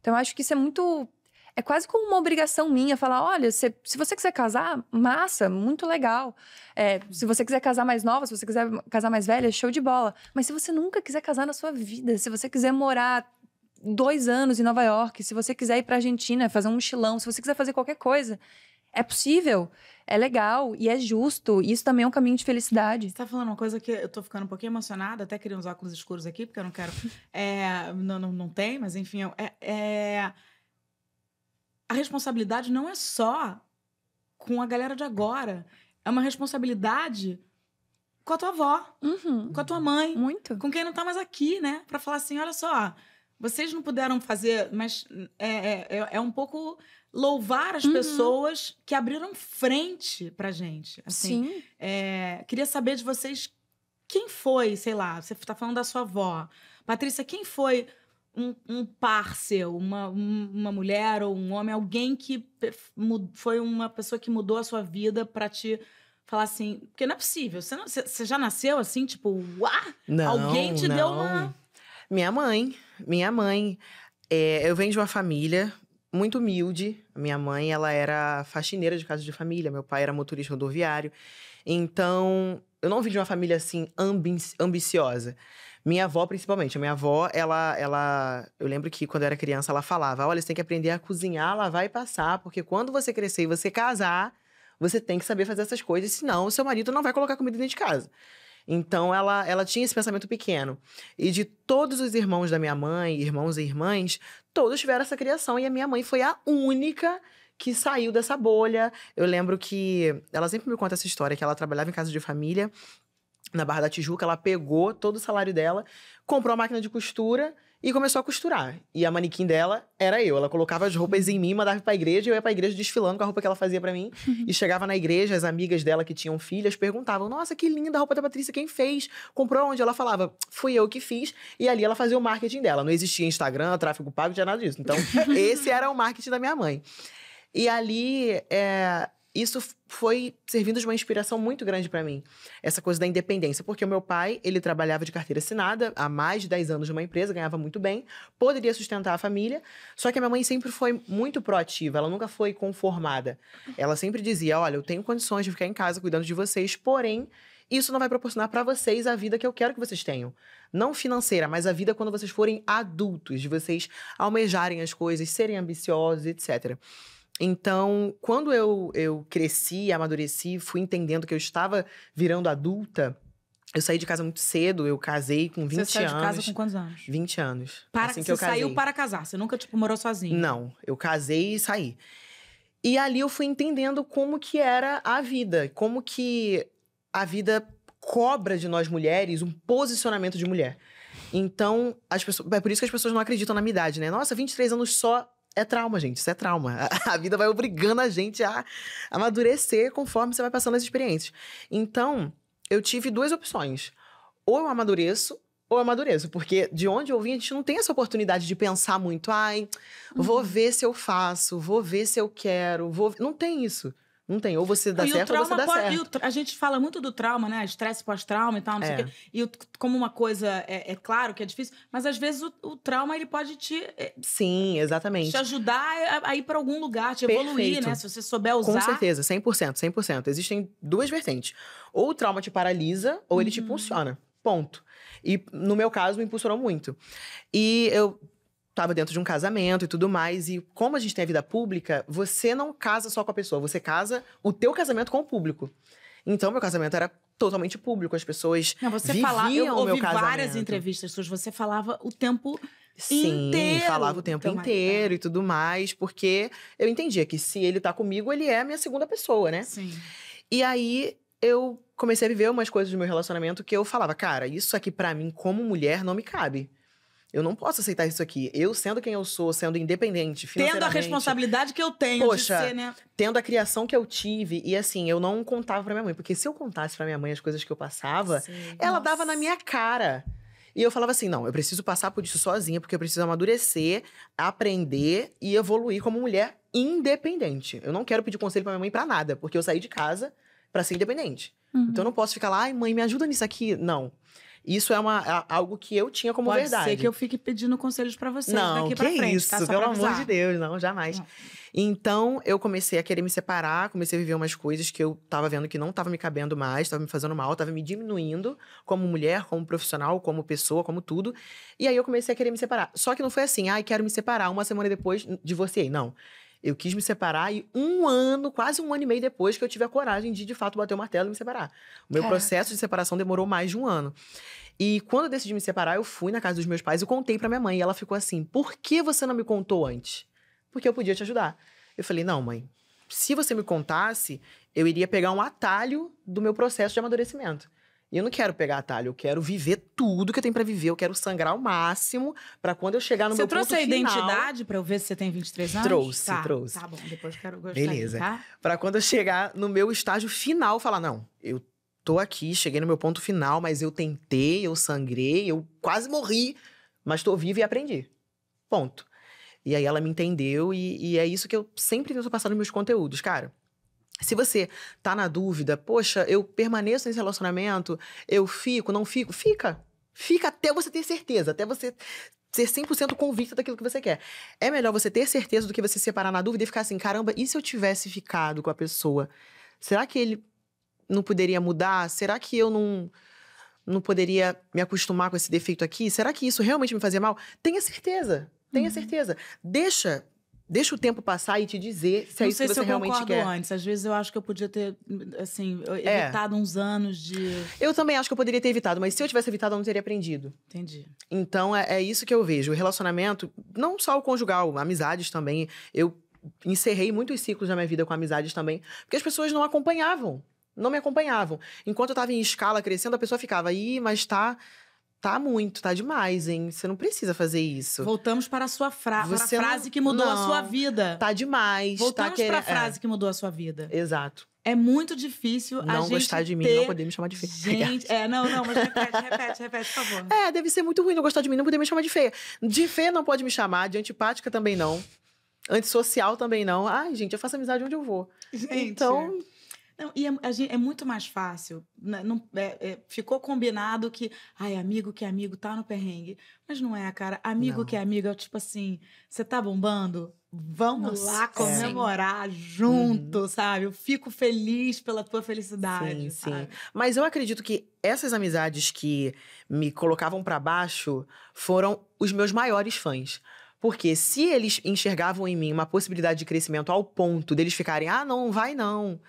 Então, eu acho que isso é muito é quase como uma obrigação minha falar: olha, se, se você quiser casar, massa, muito legal. É, se você quiser casar mais nova, se você quiser casar mais velha, show de bola. Mas se você nunca quiser casar na sua vida, se você quiser morar dois anos em Nova York, se você quiser ir para Argentina, fazer um mochilão, se você quiser fazer qualquer coisa, é possível, é legal e é justo. isso também é um caminho de felicidade. Você tá falando uma coisa que eu tô ficando um pouquinho emocionada, até queria uns óculos escuros aqui, porque eu não quero. É, não, não, não tem, mas enfim, é, é a responsabilidade não é só com a galera de agora. É uma responsabilidade com a tua avó, uhum. com a tua mãe. Muito. Com quem não tá mais aqui, né? Pra falar assim: olha só, vocês não puderam fazer, mas é, é, é, é um pouco louvar as uhum. pessoas que abriram frente pra gente. Assim, Sim. É, queria saber de vocês quem foi, sei lá, você tá falando da sua avó. Patrícia, quem foi um, um par seu, uma, uma mulher ou um homem, alguém que foi uma pessoa que mudou a sua vida para te falar assim, porque não é possível, você, não, você já nasceu assim, tipo, uá, não, alguém te não. deu uma... Minha mãe, minha mãe, é, eu venho de uma família muito humilde, minha mãe, ela era faxineira de casa de família, meu pai era motorista rodoviário, então eu não vim de uma família assim ambiciosa. Minha avó, principalmente. A minha avó, ela, ela. Eu lembro que quando eu era criança, ela falava: olha, você tem que aprender a cozinhar, ela e passar, porque quando você crescer e você casar, você tem que saber fazer essas coisas, senão o seu marido não vai colocar comida dentro de casa. Então ela, ela tinha esse pensamento pequeno. E de todos os irmãos da minha mãe, irmãos e irmãs, todos tiveram essa criação e a minha mãe foi a única que saiu dessa bolha. Eu lembro que ela sempre me conta essa história que ela trabalhava em casa de família na Barra da Tijuca, ela pegou todo o salário dela, comprou a máquina de costura e começou a costurar. E a manequim dela era eu. Ela colocava as roupas em mim, mandava pra igreja, e eu ia pra igreja desfilando com a roupa que ela fazia para mim. e chegava na igreja, as amigas dela que tinham filhas perguntavam: Nossa, que linda a roupa da Patrícia, quem fez? Comprou onde? Ela falava: Fui eu que fiz. E ali ela fazia o marketing dela. Não existia Instagram, tráfego pago, não tinha nada disso. Então, esse era o marketing da minha mãe. E ali, é, isso foi servindo de uma inspiração muito grande para mim. Essa coisa da independência. Porque o meu pai, ele trabalhava de carteira assinada há mais de 10 anos numa empresa, ganhava muito bem, poderia sustentar a família. Só que a minha mãe sempre foi muito proativa, ela nunca foi conformada. Ela sempre dizia: Olha, eu tenho condições de ficar em casa cuidando de vocês, porém. Isso não vai proporcionar para vocês a vida que eu quero que vocês tenham. Não financeira, mas a vida quando vocês forem adultos, de vocês almejarem as coisas, serem ambiciosos, etc. Então, quando eu, eu cresci, amadureci, fui entendendo que eu estava virando adulta, eu saí de casa muito cedo, eu casei com 20 anos. Você saiu anos, de casa com quantos anos? 20 anos. Para assim que você saiu para casar, você nunca tipo morou sozinho. Não, eu casei e saí. E ali eu fui entendendo como que era a vida, como que a vida cobra de nós mulheres um posicionamento de mulher. Então, as pessoas, é por isso que as pessoas não acreditam na minha idade, né? Nossa, 23 anos só é trauma, gente. Isso é trauma. A, a vida vai obrigando a gente a amadurecer conforme você vai passando as experiências. Então, eu tive duas opções. Ou eu amadureço, ou eu amadureço. Porque de onde eu vim, a gente não tem essa oportunidade de pensar muito. Ai, vou uhum. ver se eu faço, vou ver se eu quero, vou. Não tem isso. Não tem. Ou você dá e certo ou você dá pode, certo. a gente fala muito do trauma, né? Estresse pós-trauma e tal, não é. sei o é. quê. E o... como uma coisa é, é, claro que é difícil, mas às vezes o, o trauma ele pode te. Eh, Sim, exatamente. Te ajudar a, a ir para algum lugar, te Perfeito. evoluir, né? Se você souber usar. Com certeza, 100%, 100%. Existem duas vertentes. Ou o trauma te paralisa, ou ele uhum. te impulsiona. Ponto. E no meu caso, me impulsionou muito. E eu estava dentro de um casamento e tudo mais. E como a gente tem a vida pública, você não casa só com a pessoa, você casa o teu casamento com o público. Então, meu casamento era totalmente público, as pessoas não, você viviam falava, eu ouvi várias entrevistas suas, você falava o tempo Sim, inteiro. falava o tempo então, inteiro e tudo mais, porque eu entendia que se ele tá comigo, ele é a minha segunda pessoa, né? Sim. E aí eu comecei a viver umas coisas do meu relacionamento que eu falava, cara, isso aqui para mim como mulher não me cabe eu não posso aceitar isso aqui. Eu, sendo quem eu sou, sendo independente, Tendo a responsabilidade que eu tenho poxa, de ser, né? Tendo a criação que eu tive. E assim, eu não contava pra minha mãe. Porque se eu contasse pra minha mãe as coisas que eu passava, Sim, ela nossa. dava na minha cara. E eu falava assim: não, eu preciso passar por isso sozinha, porque eu preciso amadurecer, aprender e evoluir como mulher independente. Eu não quero pedir conselho pra minha mãe pra nada, porque eu saí de casa para ser independente. Uhum. Então eu não posso ficar lá, ai, mãe, me ajuda nisso aqui. Não. Isso é uma, é algo que eu tinha como Pode verdade. Pode ser que eu fique pedindo conselhos para vocês não, daqui para frente, isso, tá? Só pelo amor de Deus, não, jamais. Não. Então, eu comecei a querer me separar, comecei a viver umas coisas que eu tava vendo que não tava me cabendo mais, tava me fazendo mal, tava me diminuindo como mulher, como profissional, como pessoa, como tudo. E aí eu comecei a querer me separar. Só que não foi assim, ai, ah, quero me separar, uma semana depois de divorciei. Não. Eu quis me separar e um ano, quase um ano e meio depois que eu tive a coragem de, de fato, bater o martelo e me separar. O meu processo de separação demorou mais de um ano. E quando eu decidi me separar, eu fui na casa dos meus pais e contei para minha mãe. E ela ficou assim: por que você não me contou antes? Porque eu podia te ajudar. Eu falei: não, mãe, se você me contasse, eu iria pegar um atalho do meu processo de amadurecimento. E eu não quero pegar atalho, eu quero viver tudo que eu tenho para viver, eu quero sangrar ao máximo para quando eu chegar no você meu ponto final. Você trouxe a identidade para eu ver se você tem 23 anos? Trouxe, tá, trouxe. Tá bom, depois quero gostar. Beleza. Tá? Para quando eu chegar no meu estágio final, falar não, eu tô aqui, cheguei no meu ponto final, mas eu tentei, eu sangrei, eu quase morri, mas tô viva e aprendi. Ponto. E aí ela me entendeu e, e é isso que eu sempre tento passar nos meus conteúdos, cara. Se você tá na dúvida, poxa, eu permaneço nesse relacionamento, eu fico, não fico, fica. Fica até você ter certeza, até você ser 100% convicta daquilo que você quer. É melhor você ter certeza do que você se separar na dúvida e ficar assim, caramba, e se eu tivesse ficado com a pessoa? Será que ele não poderia mudar? Será que eu não não poderia me acostumar com esse defeito aqui? Será que isso realmente me fazia mal? Tenha certeza. Tenha uhum. certeza. Deixa Deixa o tempo passar e te dizer se é não é isso que você eu realmente quer. antes. Às vezes eu acho que eu podia ter, assim, é. evitado é. uns anos de. Eu também acho que eu poderia ter evitado, mas se eu tivesse evitado, eu não teria aprendido. Entendi. Então é, é isso que eu vejo. O relacionamento, não só o conjugal, amizades também. Eu encerrei muitos ciclos da minha vida com amizades também, porque as pessoas não acompanhavam. Não me acompanhavam. Enquanto eu estava em escala crescendo, a pessoa ficava, aí mas tá Tá muito, tá demais, hein? Você não precisa fazer isso. Voltamos para a sua fra Você para a frase não... que mudou não. a sua vida. Tá demais. Tá Voltamos tá para a frase é. que mudou a sua vida. Exato. É muito difícil não a gente. Não gostar de mim, ter... não poder me chamar de feia. Gente, é, não, não, mas repete, repete, repete, por favor. É, deve ser muito ruim não gostar de mim, não poder me chamar de feia. De feia não pode me chamar, de antipática também não. Antissocial também não. Ai, gente, eu faço amizade onde eu vou. Gente. Então, não, e é, é, muito mais fácil. Né, não, é, é, ficou combinado que, ai, amigo que é amigo tá no perrengue. Mas não é, cara. Amigo não. que é amigo é tipo assim: você tá bombando? Vamos Nossa, lá é. comemorar junto, uhum. sabe? Eu fico feliz pela tua felicidade. Sim, sabe? sim. Mas eu acredito que essas amizades que me colocavam para baixo foram os meus maiores fãs. Porque se eles enxergavam em mim uma possibilidade de crescimento ao ponto deles ficarem, ah, não, vai não.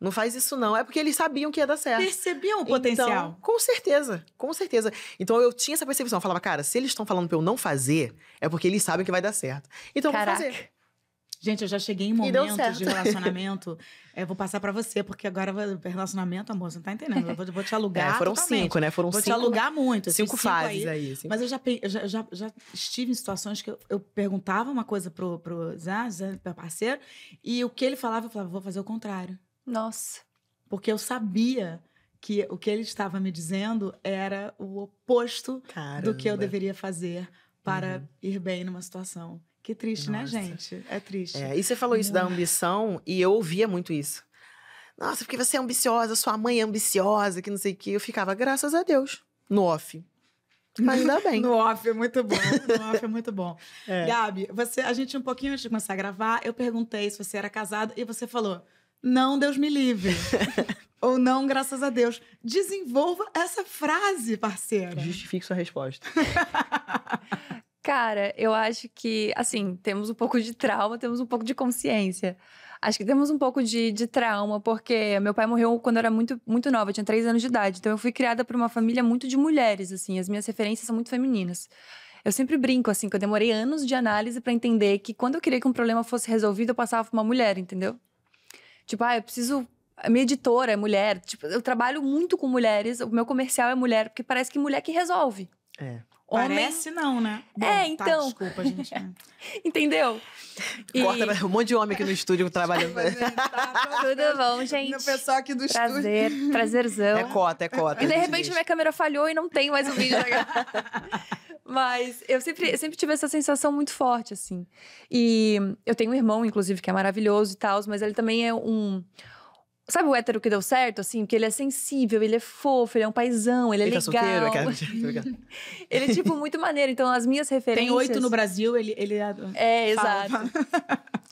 Não faz isso, não. É porque eles sabiam que ia dar certo. Percebiam o então, potencial. Então, com certeza, com certeza. Então eu tinha essa percepção. Eu falava, cara, se eles estão falando pra eu não fazer, é porque eles sabem que vai dar certo. Então Caraca. vou fazer. Gente, eu já cheguei em momentos de relacionamento. eu vou passar para você, porque agora relacionamento, amor, você não tá entendendo. Eu vou, vou te alugar. É, foram totalmente. cinco, né? Foram vou cinco. Vou te alugar muito. Cinco, fases aí. aí cinco. Mas eu já, eu já, já, estive em situações que eu, eu perguntava uma coisa pro, pro Zé, Zé, meu parceiro, e o que ele falava, eu falava, vou fazer o contrário. Nossa. Porque eu sabia que o que ele estava me dizendo era o oposto Caramba. do que eu deveria fazer para uhum. ir bem numa situação. Que triste, né, Nossa. né, gente? É triste. É, e você falou isso da ambição, e eu ouvia muito isso. Nossa, porque você é ambiciosa, sua mãe é ambiciosa, que não sei o quê. Eu ficava, graças a Deus, no off. Mas ainda bem. no off é muito bom. No off é muito bom. é. Gabi, você, a gente, um pouquinho antes de começar a gravar, eu perguntei se você era casada e você falou: não, Deus me livre. Ou não, graças a Deus. Desenvolva essa frase, parceira. Justifique sua resposta. Cara, eu acho que, assim, temos um pouco de trauma, temos um pouco de consciência. Acho que temos um pouco de, de trauma, porque meu pai morreu quando eu era muito, muito nova, eu tinha três anos de idade. Então eu fui criada por uma família muito de mulheres, assim, as minhas referências são muito femininas. Eu sempre brinco, assim, que eu demorei anos de análise para entender que quando eu queria que um problema fosse resolvido, eu passava pra uma mulher, entendeu? Tipo, ah, eu preciso. A minha editora é mulher. Tipo, eu trabalho muito com mulheres. O meu comercial é mulher, porque parece que mulher que resolve. É. Homem... Parece não, né? É, bom, é, então. Tá, desculpa, gente. Né? Entendeu? E... Corta um monte de homem aqui no estúdio trabalhando. tá, tá Tudo bom, gente? O pessoal aqui do Prazer, estúdio. Prazerzão. É cota, é cota. E de repente minha câmera falhou e não tem mais o um vídeo. Mas eu sempre, eu sempre tive essa sensação muito forte, assim. E eu tenho um irmão, inclusive, que é maravilhoso e tal, mas ele também é um. Sabe o hétero que deu certo, assim? Porque ele é sensível, ele é fofo, ele é um paizão, ele, é ele é tá legal. Solteiro, é ele é, tipo, muito maneiro. Então, as minhas referências... Tem oito no Brasil, ele... ele é, é exato.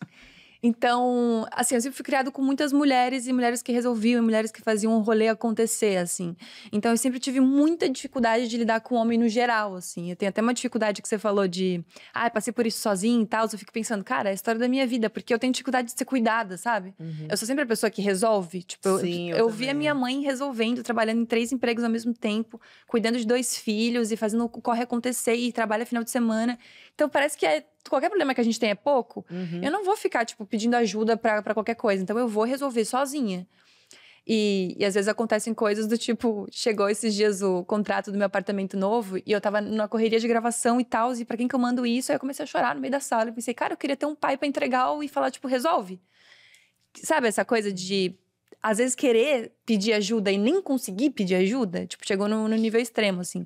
Então, assim, eu sempre fui criado com muitas mulheres e mulheres que resolviam, e mulheres que faziam o rolê acontecer, assim. Então, eu sempre tive muita dificuldade de lidar com o homem no geral, assim. Eu tenho até uma dificuldade que você falou de, ah, passei por isso sozinha e tal. Eu fico pensando, cara, é a história da minha vida, porque eu tenho dificuldade de ser cuidada, sabe? Uhum. Eu sou sempre a pessoa que resolve. Tipo, Sim, eu, eu, eu vi a minha mãe resolvendo, trabalhando em três empregos ao mesmo tempo, cuidando de dois filhos e fazendo o corre acontecer e trabalha final de semana. Então, parece que é qualquer problema que a gente tem é pouco, uhum. eu não vou ficar, tipo, pedindo ajuda para qualquer coisa. Então eu vou resolver sozinha. E, e, às vezes acontecem coisas do tipo, chegou esses dias o contrato do meu apartamento novo e eu tava numa correria de gravação e tal, e para quem que eu mando isso? Aí eu comecei a chorar no meio da sala e pensei, cara, eu queria ter um pai para entregar e falar tipo, resolve. Sabe essa coisa de às vezes querer pedir ajuda e nem conseguir pedir ajuda? Tipo, chegou no, no nível extremo assim.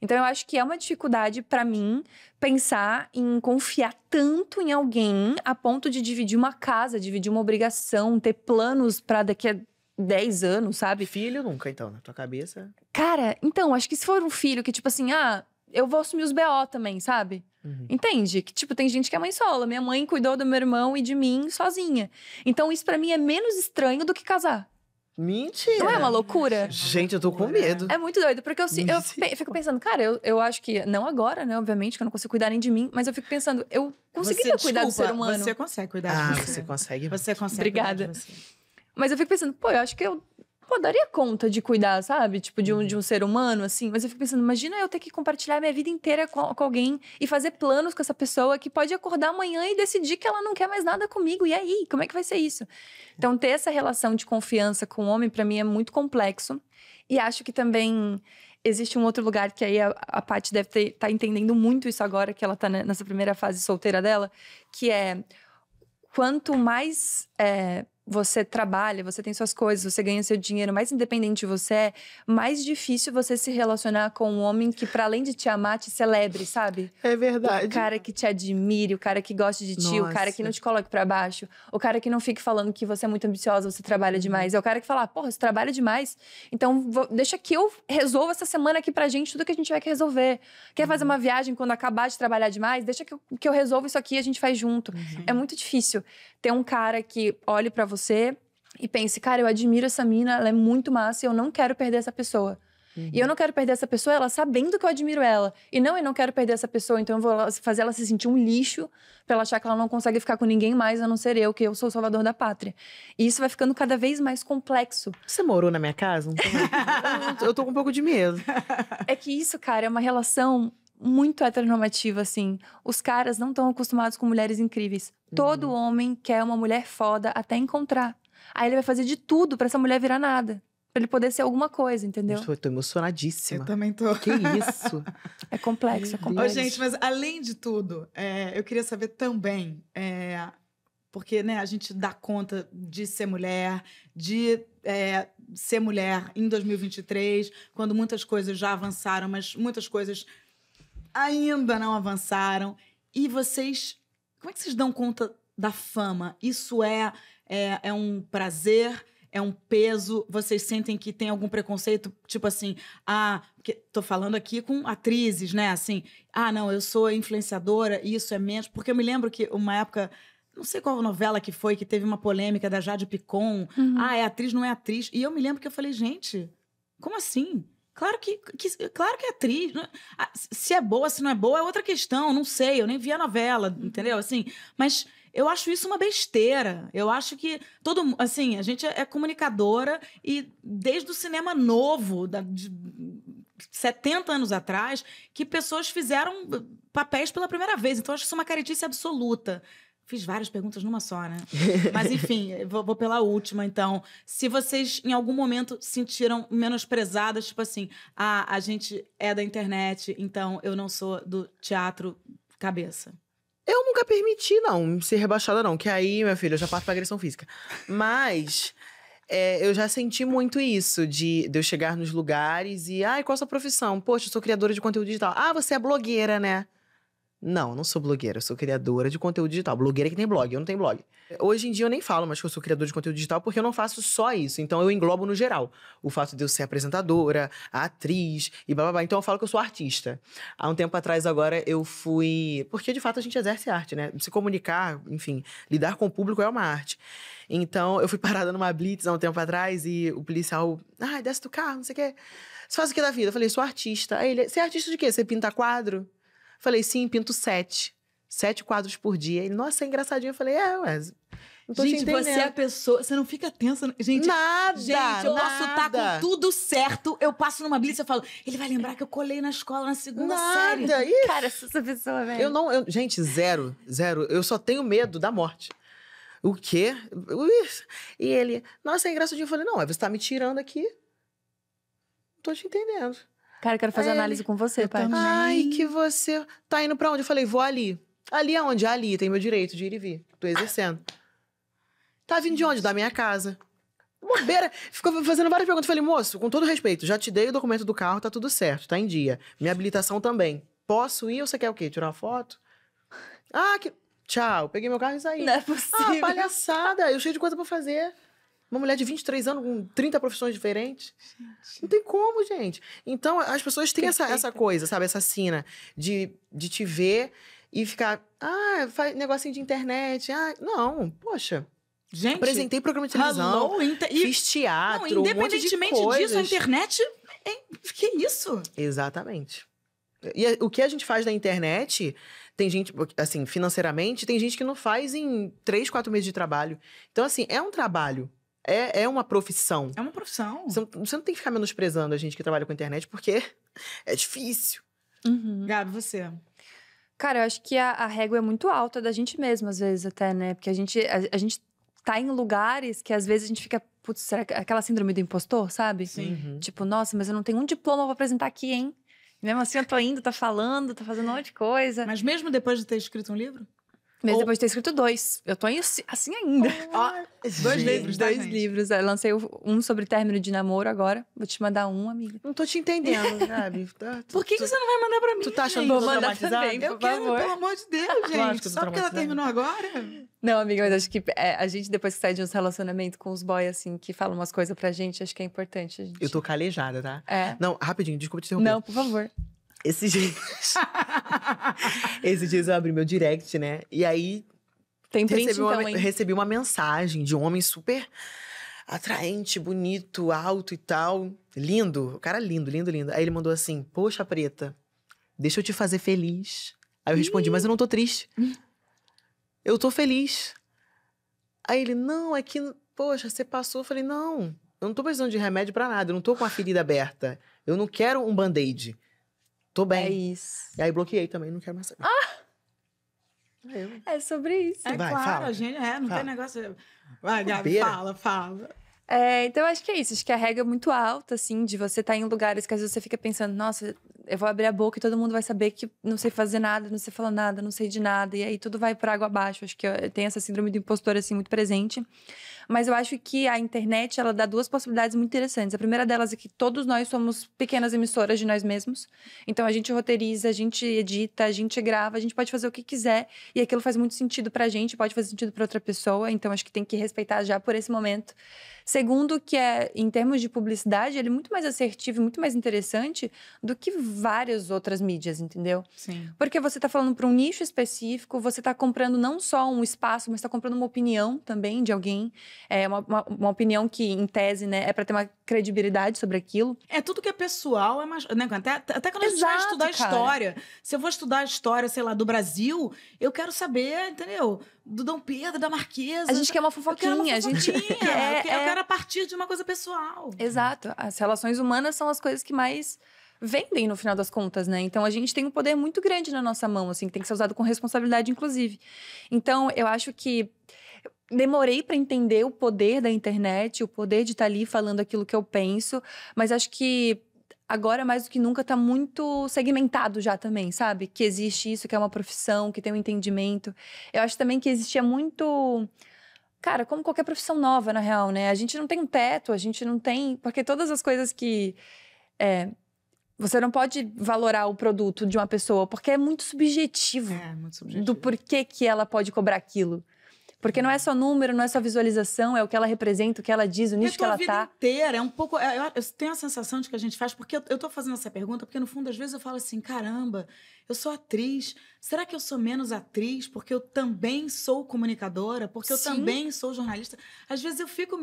Então eu acho que é uma dificuldade para mim pensar em confiar tanto em alguém a ponto de dividir uma casa, dividir uma obrigação, ter planos para daqui a 10 anos, sabe? Filho nunca, então, na tua cabeça. Cara, então, acho que se for um filho que, tipo assim, ah, eu vou assumir os BO também, sabe? Uhum. Entende? Que, tipo, tem gente que é mãe sola. Minha mãe cuidou do meu irmão e de mim sozinha. Então, isso para mim é menos estranho do que casar. Mentira! Não é uma loucura? Gente, eu tô com medo. É muito doido, porque eu, eu fico pensando, cara, eu, eu acho que, não agora, né, obviamente, que eu não consigo cuidar nem de mim, mas eu fico pensando, eu conseguiria você, cuidar desculpa, do ser humano. Você consegue cuidar ah, de você. você consegue. Você consegue. Obrigada. Mas eu fico pensando, pô, eu acho que eu pô, daria conta de cuidar, sabe? Tipo, de um, de uhum. um ser humano, assim. Mas eu fico pensando, imagina eu ter que compartilhar minha vida inteira com, com alguém e fazer planos com essa pessoa que pode acordar amanhã e decidir que ela não quer mais nada comigo. E aí? Como é que vai ser isso? Então, ter essa relação de confiança com o homem, para mim, é muito complexo. E acho que também existe um outro lugar que aí a, a Paty deve estar tá entendendo muito isso agora, que ela tá nessa primeira fase solteira dela, que é quanto mais. É, você trabalha, você tem suas coisas, você ganha seu dinheiro, mais independente você é, mais difícil você se relacionar com um homem que, para além de te amar, te celebre, sabe? É verdade. O cara que te admire, o cara que goste de ti, Nossa. o cara que não te coloque para baixo, o cara que não fique falando que você é muito ambiciosa, você trabalha uhum. demais. É o cara que fala, ah, porra, você trabalha demais, então vou, deixa que eu resolva essa semana aqui pra gente tudo que a gente vai que resolver. Quer fazer uhum. uma viagem quando acabar de trabalhar demais? Deixa que eu, que eu resolvo isso aqui e a gente faz junto. Uhum. É muito difícil ter um cara que olhe para você você e pense, cara, eu admiro essa mina, ela é muito massa e eu não quero perder essa pessoa. Uhum. E eu não quero perder essa pessoa, ela sabendo que eu admiro ela. E não, eu não quero perder essa pessoa, então eu vou fazer ela se sentir um lixo pra ela achar que ela não consegue ficar com ninguém mais a não ser eu, que eu sou o salvador da pátria. E isso vai ficando cada vez mais complexo. Você morou na minha casa? eu tô com um pouco de medo. É que isso, cara, é uma relação muito heteronormativo assim. Os caras não estão acostumados com mulheres incríveis. Todo uhum. homem quer uma mulher foda até encontrar. Aí ele vai fazer de tudo para essa mulher virar nada. Pra ele poder ser alguma coisa, entendeu? Eu tô emocionadíssima. Eu também tô. Que isso? é complexo, é complexo. gente, mas além de tudo, é, eu queria saber também. É, porque né, a gente dá conta de ser mulher, de é, ser mulher em 2023, quando muitas coisas já avançaram, mas muitas coisas ainda não avançaram. E vocês. Como é que vocês dão conta da fama? Isso é, é, é um prazer? é um peso? Vocês sentem que tem algum preconceito? Tipo assim, ah, porque tô falando aqui com atrizes, né? Assim, ah, não, eu sou influenciadora, isso é menos. Porque eu me lembro que uma época, não sei qual novela que foi, que teve uma polêmica da Jade Picon. Uhum. Ah, é atriz, não é atriz. E eu me lembro que eu falei, gente, como assim? Claro que, que, claro que é atriz. Né? Ah, se é boa, se não é boa, é outra questão. Não sei, eu nem vi a novela, uhum. entendeu? Assim, mas eu acho isso uma besteira. Eu acho que todo assim, a gente é, é, comunicadora e desde o cinema novo, da, de 70 anos atrás, que pessoas fizeram uh, papéis pela primeira vez. Então, eu acho isso uma caretice absoluta. Fiz várias perguntas numa só, né? Mas enfim, vou, vou, pela última, então. Se vocês em algum momento sentiram menosprezadas, tipo assim, ah, a gente é da internet, então eu não sou do teatro cabeça. Eu nunca permiti, não, ser rebaixada, não. Que aí, minha filha, eu já parto pra agressão física. Mas. É, eu já senti muito isso, de, de eu chegar nos lugares e, ai, ah, qual a sua profissão? Poxa, eu sou criadora de conteúdo digital. Ah, você é blogueira, né? Não, não sou blogueira, eu sou criadora de conteúdo digital. Blogueira é que tem blog, eu não tenho blog. Hoje em dia eu nem falo mais que eu sou criadora de conteúdo digital porque eu não faço só isso. Então eu englobo no geral o fato de eu ser apresentadora, atriz e blá blá blá. Então eu falo que eu sou artista. Há um tempo atrás agora eu fui. Porque de fato a gente exerce arte, né? Se comunicar, enfim, lidar com o público é uma arte. Então eu fui parada numa blitz há um tempo atrás e o policial. Ai, desce do carro, não sei o quê. Você faz o que da vida? Eu falei, sou artista. Aí ele, você é artista de quê? Você pinta quadro? Falei, sim, pinto sete. Sete quadros por dia. Ele, nossa, é engraçadinho. Eu falei, é, ué. Gente, você é a pessoa. Você não fica tensa. Né? Gente, nada. Gente, eu nada. posso estar tá com tudo certo. Eu passo numa blitz e falo, ele vai lembrar que eu colei na escola na segunda nada. série. Isso. Cara, essa pessoa, velho. Eu não. Eu, gente, zero. Zero. Eu só tenho medo da morte. O quê? Ui. E ele, nossa, é engraçadinho. Eu falei, não, você tá me tirando aqui. Não tô te entendendo. Cara, eu quero fazer Aí é, análise ele, com você, pai. Também. Ai, que você. Tá indo pra onde? Eu falei, vou ali. Ali aonde? É ali, tem meu direito de ir e vir. Tô exercendo. Tá vindo de onde? Da minha casa. Bobeira. Ficou fazendo várias perguntas. Eu falei, moço, com todo respeito, já te dei o documento do carro, tá tudo certo, tá em dia. Minha habilitação também. Posso ir ou você quer o quê? Tirar uma foto? Ah, que. Tchau. Peguei meu carro e saí. Não é possível. Ah, palhaçada. Eu cheio de coisa pra fazer. Uma mulher de 23 anos com 30 profissões diferentes. Gente. Não tem como, gente. Então, as pessoas têm essa, essa coisa, sabe? Essa sina de, de te ver e ficar, ah, faz negocinho de internet. Ah, não, poxa. Gente, apresentei programa de televisão, hello, fiz teatro, não, independentemente um disso, a internet, é, que isso? Exatamente. E o que a gente faz na internet, tem gente, assim, financeiramente, tem gente que não faz em três, quatro meses de trabalho. Então, assim, é um trabalho é, é uma profissão. É uma profissão. Você não, você não tem que ficar menosprezando a gente que trabalha com internet, porque é difícil. Uhum. Gabi, você. Cara, eu acho que a, a, régua é muito alta da gente mesmo, às vezes, até, né? Porque a gente, a, a gente tá em lugares que às vezes a gente fica. Putz, será que, aquela síndrome do impostor, sabe? Sim. Uhum. uhum. Tipo, nossa, mas eu não tenho um diploma pra apresentar aqui, hein? mesmo assim, eu tô indo, tá falando, tá fazendo um monte de coisa. Mas mesmo depois de ter escrito um livro? Mas Ou... depois de ter escrito dois. Eu tô assim ainda. dois livros, tá, dois livros. Eu é, lancei um sobre término de namoro agora. Vou te mandar um, amiga. Não tô te entendendo, Gabi. Tá, Por que, tu, que você não vai mandar pra mim? Tu tá achando que eu vou mandar também, Eu quero, pelo amor de Deus, gente. Só porque ela terminou agora? Não, amiga, mas acho que é, a gente, depois que sai de uns relacionamentos com os boys, assim, que falam umas coisas pra gente, acho que é importante. Gente... Eu tô calejada, tá? É. Não, rapidinho, desculpa te interromper. Não, por favor. Esses dias. esses dias eu abri meu direct, né? E aí. Tem print, recebi, uma, então, recebi uma mensagem de um homem super atraente, bonito, alto e tal. Lindo. O cara lindo, lindo, lindo. Aí ele mandou assim: Poxa, preta, deixa eu te fazer feliz. Aí eu respondi: Mas eu não tô triste. Eu tô feliz. Aí ele: Não, é que, poxa, você passou. Eu falei: Não, eu não tô precisando de remédio para nada. Eu não tô com a ferida aberta. Eu não quero um band-aid. Tô bem. É isso. E aí bloqueei também, não quero mais saber. Ah! Eu. É sobre isso. É Vai, claro, fala. gente. É, não fala. tem negócio. Vai, Gabi, fala, fala. É, então eu acho que é isso. Acho que a regra é muito alta, assim, de você estar tá em lugares que às vezes você fica pensando, nossa, eu vou abrir a boca e todo mundo vai saber que não sei fazer nada, não sei falar nada, não sei de nada. E aí tudo vai por água abaixo. Acho que tem essa síndrome do impostor, assim, muito presente. Mas eu acho que a internet, ela dá duas possibilidades muito interessantes. A primeira delas é que todos nós somos pequenas emissoras de nós mesmos. Então a gente roteiriza, a gente edita, a gente grava, a gente pode fazer o que quiser. E aquilo faz muito sentido pra gente, pode fazer sentido pra outra pessoa. Então acho que tem que respeitar já por esse momento. Segundo, que é, em termos de publicidade, ele é muito mais assertivo, muito mais interessante do que várias outras mídias, entendeu? Sim. Porque você está falando para um nicho específico, você está comprando não só um espaço, mas está comprando uma opinião também de alguém. É uma, uma, uma opinião que, em tese, né, é para ter uma credibilidade sobre aquilo. É tudo que é pessoal, é mais. Né? Até, até quando Exato, a gente vai estudar cara. história. Se eu vou estudar a história, sei lá, do Brasil, eu quero saber, entendeu? do Dom Pedro, da Marquesa. A gente quer uma fofoquinha. Eu quero uma fofoquinha. Gente... é, eu, é. quero, é... a partir de uma coisa pessoal. Exato. As relações humanas são as coisas que mais vendem no final das contas, né? Então a gente tem um poder muito grande na nossa mão, assim, que tem que ser usado com responsabilidade, inclusive. Então eu acho que demorei para entender o poder da internet, o poder de estar tá ali falando aquilo que eu penso, mas acho que agora mais do que nunca está muito segmentado já também, sabe? Que existe isso, que é uma profissão, que tem um entendimento. Eu acho também que existia muito cara, como qualquer profissão nova, na real, né? A gente não tem um teto, a gente não tem. Porque todas as coisas que. É, você não pode valorar o produto de uma pessoa, porque é muito subjetivo. É, muito subjetivo. Do porquê que ela pode cobrar aquilo. Porque não é só número, não é só visualização, é o que ela representa, o que ela diz, o nicho que ela a vida tá. inteira, é um pouco. É, eu, eu, tenho a sensação de que a gente faz, porque eu, eu tô fazendo essa pergunta, porque no fundo, às vezes, eu falo assim: caramba, eu sou atriz. Será que eu sou menos atriz porque eu também sou comunicadora? Porque Sim. eu também sou jornalista? Às vezes eu fico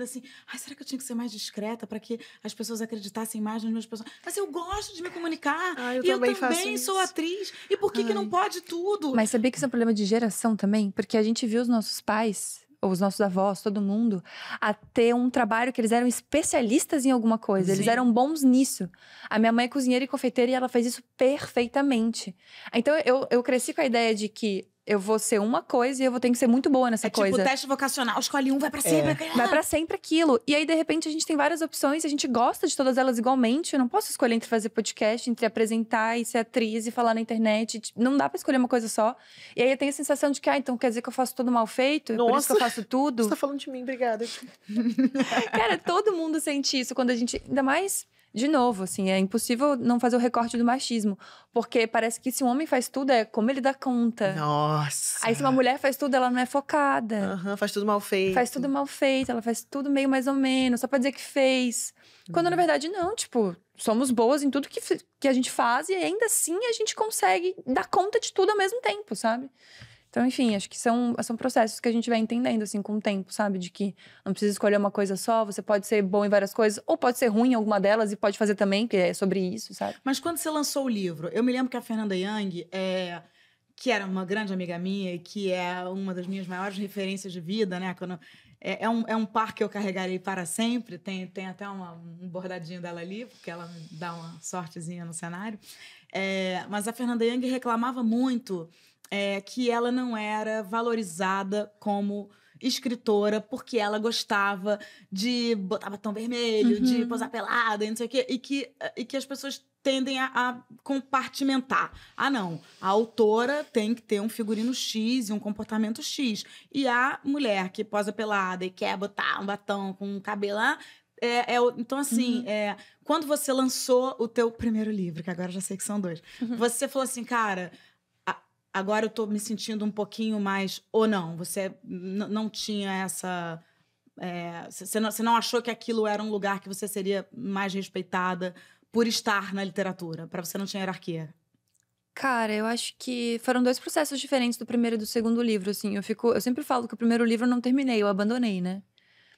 assim, ai, será que eu tinha que ser mais discreta para que as pessoas acreditassem mais nos meus personagens? Mas eu gosto de me comunicar. Ai, ah, eu e também eu também sou isso. atriz. E por que, que não pode tudo? Mas sabia que isso é um problema de geração também? Porque a gente viu os nossos pais, ou os nossos avós, todo mundo, a ter um trabalho que eles eram especialistas em alguma coisa, Sim. eles eram bons nisso. A minha mãe é cozinheira e confeiteira e ela fez isso perfeitamente. Então eu, eu cresci com a ideia de que eu vou ser uma coisa e eu vou ter que ser muito boa nessa é tipo coisa. É tipo teste vocacional, escolhe um, vai para sempre. É. Vai para sempre aquilo. E aí, de repente, a gente tem várias opções e a gente gosta de todas elas igualmente. Eu não posso escolher entre fazer podcast, entre apresentar e ser atriz e falar na internet. Não dá para escolher uma coisa só. E aí eu tenho a sensação de que, ah, então quer dizer que eu faço tudo mal feito? Nossa. Por isso que eu faço tudo? Você tá falando de mim, obrigada. Cara, todo mundo sente isso quando a gente... Ainda mais de novo, assim, é impossível não fazer o recorte do machismo. Porque parece que se um homem faz tudo, é como ele dá conta. Nossa! Aí se uma mulher faz tudo, ela não é focada. Uhum, faz tudo mal feito. Faz tudo mal feito, ela faz tudo meio mais ou menos, só pra dizer que fez. Quando na uhum. verdade não, tipo, somos boas em tudo que, que a gente faz e ainda assim a gente consegue dar conta de tudo ao mesmo tempo, sabe? Então, enfim, acho que são, são processos que a gente vai entendendo, assim, com o tempo, sabe? De que não precisa escolher uma coisa só, você pode ser bom em várias coisas, ou pode ser ruim em alguma delas e pode fazer também, que é sobre isso, sabe? Mas quando você lançou o livro, eu me lembro que a Fernanda Young, é, que era uma grande amiga minha e que é uma das minhas maiores referências de vida, né? Quando, é, é um, é um par que eu carregarei para sempre, tem, tem até uma, um bordadinho dela ali, porque ela dá uma sortezinha no cenário. É, mas a Fernanda Young reclamava muito é, que ela não era valorizada como escritora porque ela gostava de botar batom vermelho, uhum. de posar pelada e não sei o quê, e que, e que as pessoas tendem a, a, compartimentar. Ah, não, a autora tem que ter um figurino X e um comportamento X. E a mulher que posa pelada e quer botar um batom com um cabelo, ah, é, é, então, assim, uhum. é, quando você lançou o teu primeiro livro, que agora já sei que são dois, uhum. você falou assim, cara, Agora eu tô me sentindo um pouquinho mais. Ou não, você não tinha essa. É, você, é, não, não, achou que aquilo era um lugar que você seria mais respeitada por estar na literatura? Para você não tinha hierarquia? Cara, eu acho que foram dois processos diferentes do primeiro e do segundo livro, assim. Eu fico, eu sempre falo que o primeiro livro eu não terminei, eu abandonei, né?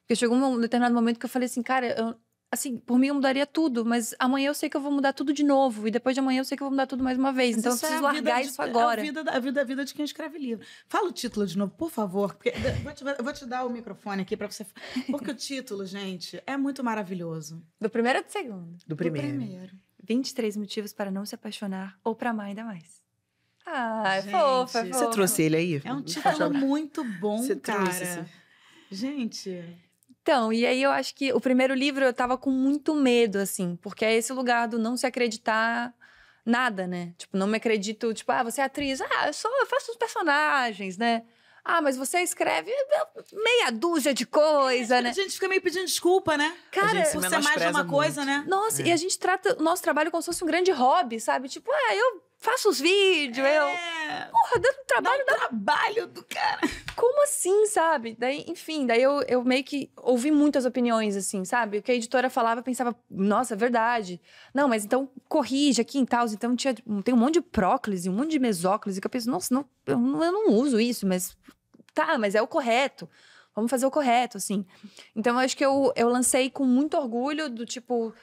Porque chegou um determinado momento que eu falei assim, cara, eu, assim, por mim eu mudaria tudo, mas amanhã eu sei que eu vou mudar tudo de novo, e depois de amanhã eu sei que eu vou mudar tudo mais uma vez. Mas então eu é preciso é largar de, isso agora. A vida, a, vida, a vida de quem escreve livro. Fala o título de novo, por favor. Porque, vou, te, vou te dar o microfone aqui para você. Porque o título, gente, é muito maravilhoso. Do primeiro ou do segundo? Do primeiro. Do primeiro. 23 motivos para não se apaixonar ou para amar ainda mais. Ah, é fofa, é fofa. Você trouxe ele aí? É um título muito bom, Você cara. Trouxe. Gente. Então, e aí eu acho que o primeiro livro eu tava com muito medo, assim, porque é esse lugar do não se acreditar nada, né? Tipo, não me acredito, tipo, ah, você é atriz, ah, eu, sou, eu faço os personagens, né? Ah, mas você escreve meia dúzia de coisa, é, né? A gente fica meio pedindo desculpa, né? Cara, você é mais de uma muito. coisa, né? Nossa, é. e a gente trata o nosso trabalho como se fosse um grande hobby, sabe? Tipo, ah, eu Faça os vídeos, é. eu. Porra, dando trabalho Dá um da... trabalho do cara. Como assim, sabe? Daí, enfim, daí eu, eu meio que ouvi muitas opiniões, assim, sabe? O que a editora falava, eu pensava, nossa, é verdade. Não, mas então corrige aqui em tal. Então tinha, tem um monte de próclise, um monte de mesóclise, que eu penso, nossa, não, eu, eu não uso isso, mas tá, mas é o correto vamos fazer o correto, assim. Então, eu acho que eu, eu lancei com muito orgulho do tipo,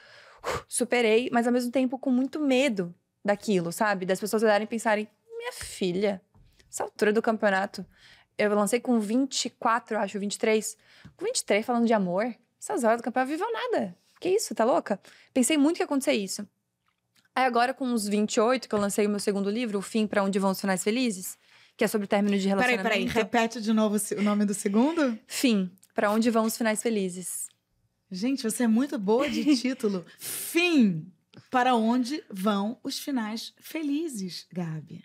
superei, mas ao mesmo tempo com muito medo daquilo, sabe? Das pessoas olharem e pensarem, minha filha, essa altura do campeonato. Eu lancei com 24, acho, 23. Com 23, falando de amor, essas horas do campeonato viveu nada. Que isso, tá louca? Pensei muito que ia acontecer isso. Aí agora, com uns 28, que eu lancei o meu segundo livro, O Fim para Onde Vão os Finais Felizes, que é sobre o término de relacionamento. Peraí, peraí, repete de novo o nome do segundo? Fim, para onde vão os finais felizes. Gente, você é muito boa de título. Fim para onde vão os finais felizes, Gabi?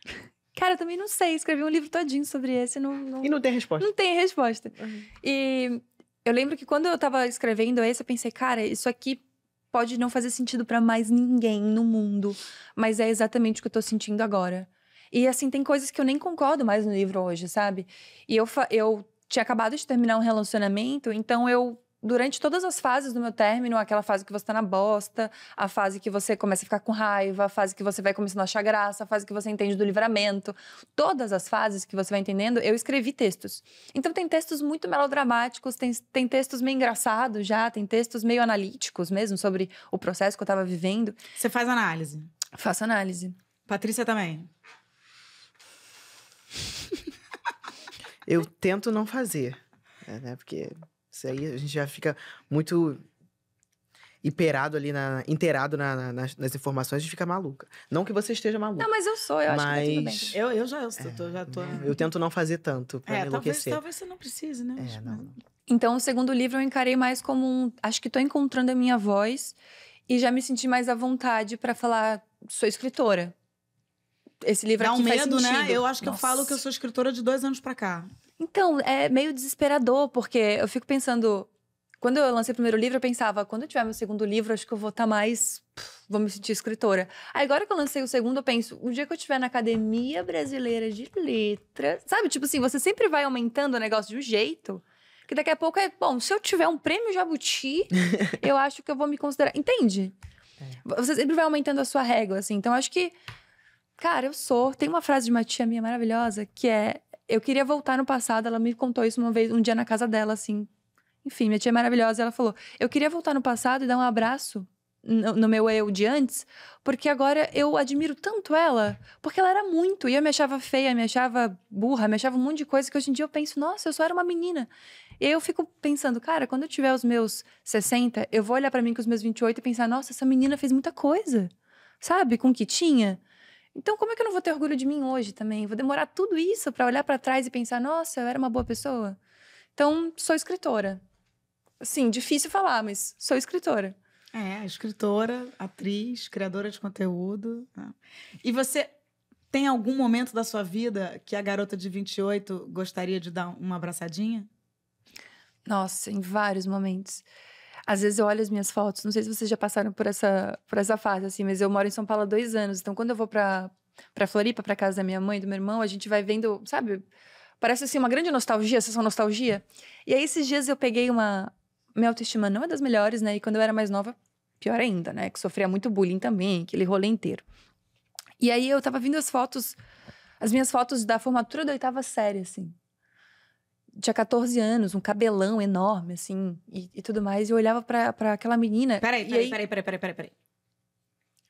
Cara, eu também não sei. Escrevi um livro todinho sobre esse. Não, não... E não tem resposta. Não tem resposta. Uhum. E eu lembro que quando eu tava escrevendo esse, eu pensei, cara, isso aqui pode não fazer sentido para mais ninguém no mundo, mas é exatamente o que eu tô sentindo agora. E assim, tem coisas que eu nem concordo mais no livro hoje, sabe? E eu, eu tinha acabado de terminar um relacionamento, então eu durante todas as fases do meu término, aquela fase que você tá na bosta, a fase que você começa a ficar com raiva, a fase que você vai começando a achar graça, a fase que você entende do livramento, todas as fases que você vai entendendo, eu escrevi textos. Então tem textos muito melodramáticos, tem, tem textos meio engraçados já, tem textos meio analíticos mesmo sobre o processo que eu tava vivendo. Você faz análise? Faço análise. Patrícia também. eu tento não fazer, né? Porque isso aí a gente já fica muito hiperado ali, na, inteirado na, na, nas, nas, informações, a gente fica maluca. Não que você esteja maluca. Não, mas eu sou, eu acho que tá tudo bem. Eu, eu já, eu é, tô, já tô... É, eu tento não fazer tanto pra é, enlouquecer. Talvez, talvez você não precise, né? É, não, Então, o segundo livro eu encarei mais como um... Acho que tô encontrando a minha voz e já me senti mais à vontade para falar, sou escritora. Esse livro Dá aqui um medo, né? Eu acho que Nossa. eu falo que eu sou escritora de dois anos para cá. Então, é meio desesperador, porque eu fico pensando. Quando eu lancei o primeiro livro, eu pensava, quando eu tiver meu segundo livro, acho que eu vou estar tá mais. Pff, vou me sentir escritora. Aí, agora que eu lancei o segundo, eu penso, o dia que eu estiver na Academia Brasileira de Letras. Sabe? Tipo assim, você sempre vai aumentando o negócio de um jeito. Que daqui a pouco é, bom, se eu tiver um prêmio Jabuti, eu acho que eu vou me considerar. Entende? É. Você sempre vai aumentando a sua régua, assim. Então, acho que. Cara, eu sou. Tem uma frase de uma tia minha maravilhosa que é: eu queria voltar no passado. Ela me contou isso uma vez, um dia na casa dela, assim. Enfim, minha tia é maravilhosa. Ela falou: Eu queria voltar no passado e dar um abraço no, no, meu eu de antes, porque agora eu admiro tanto ela, porque ela era muito. E eu me achava feia, me achava burra, me achava um monte de coisa que hoje em dia eu penso, nossa, eu só era uma menina. E aí eu fico pensando, cara, quando eu tiver os meus 60, eu vou olhar para mim com os meus 28 e pensar, nossa, essa menina fez muita coisa, sabe? Com o que tinha. Então, como é que eu não vou ter orgulho de mim hoje também? Vou demorar tudo isso para olhar para trás e pensar, nossa, eu era uma boa pessoa? Então, sou escritora. Assim, difícil falar, mas sou escritora. É, escritora, atriz, criadora de conteúdo. Né? E você tem algum momento da sua vida que a garota de 28 gostaria de dar uma abraçadinha? Nossa, em vários momentos. Às vezes eu olho as minhas fotos, não sei se vocês já passaram por essa, por essa fase, assim, mas eu moro em São Paulo há dois anos. Então, quando eu vou pra, pra Floripa, pra casa da minha mãe e do meu irmão, a gente vai vendo, sabe? Parece assim uma grande nostalgia, sessão nostalgia. E aí, esses dias eu peguei uma. Minha autoestima não é das melhores, né? E quando eu era mais nova, pior ainda, né? Que sofria muito bullying também, aquele rolê inteiro. E aí eu tava vindo as fotos, as minhas fotos da formatura da oitava série, assim tinha 14 anos, um cabelão enorme, assim, e, e tudo mais. E eu olhava para aquela menina. Peraí, peraí, aí... peraí, peraí, peraí, peraí, peraí.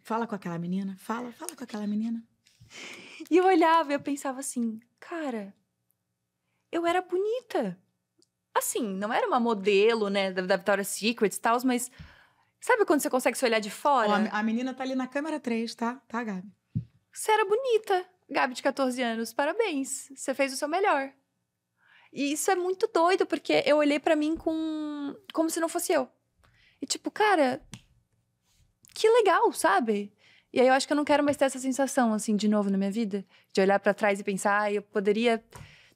Fala com aquela menina, fala, fala com aquela menina. E eu olhava e eu pensava assim, cara, eu era bonita. Assim, não era uma modelo, né, da, da Victoria's Secret e tal, mas. Sabe quando você consegue se olhar de fora? a menina tá ali na câmera 3, tá? Tá, Gabi? Você era bonita. Gabi de 14 anos, parabéns. Você fez o seu melhor. E isso é muito doido, porque eu olhei para mim com como se não fosse eu. E tipo, cara, que legal, sabe? E aí eu acho que eu não quero mais ter essa sensação assim de novo na minha vida, de olhar para trás e pensar, ah, eu poderia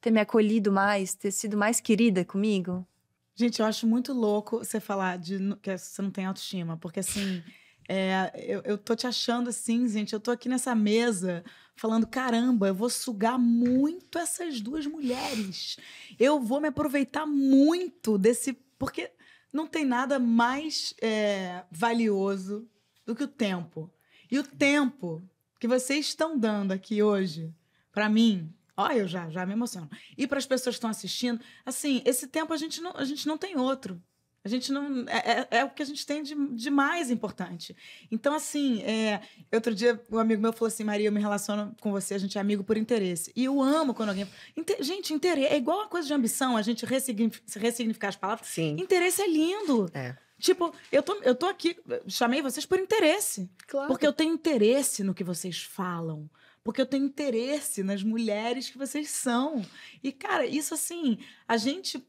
ter me acolhido mais, ter sido mais querida comigo. Gente, eu acho muito louco você falar de que você não tem autoestima, porque assim, é, eu, eu tô te achando assim, gente, eu tô aqui nessa mesa falando: caramba, eu vou sugar muito essas duas mulheres. Eu vou me aproveitar muito desse. Porque não tem nada mais é, valioso do que o tempo. E o tempo que vocês estão dando aqui hoje, para mim, Olha, eu já, já me emociono. E para as pessoas que estão assistindo, assim, esse tempo a gente não, a gente não tem outro. A gente não. É, é, é, o que a gente tem de, de mais importante. Então, assim, é, outro dia um amigo meu falou assim: Maria, eu me relaciono com você, a gente é amigo por interesse. E eu amo quando alguém. Inter... Gente, interesse. É igual a coisa de ambição, a gente ressignific... ressignificar as palavras. Sim. Interesse é lindo. É. Tipo, eu tô, eu tô aqui, chamei vocês por interesse. Claro. Porque eu tenho interesse no que vocês falam porque eu tenho interesse nas mulheres que vocês são. E, cara, isso assim, a gente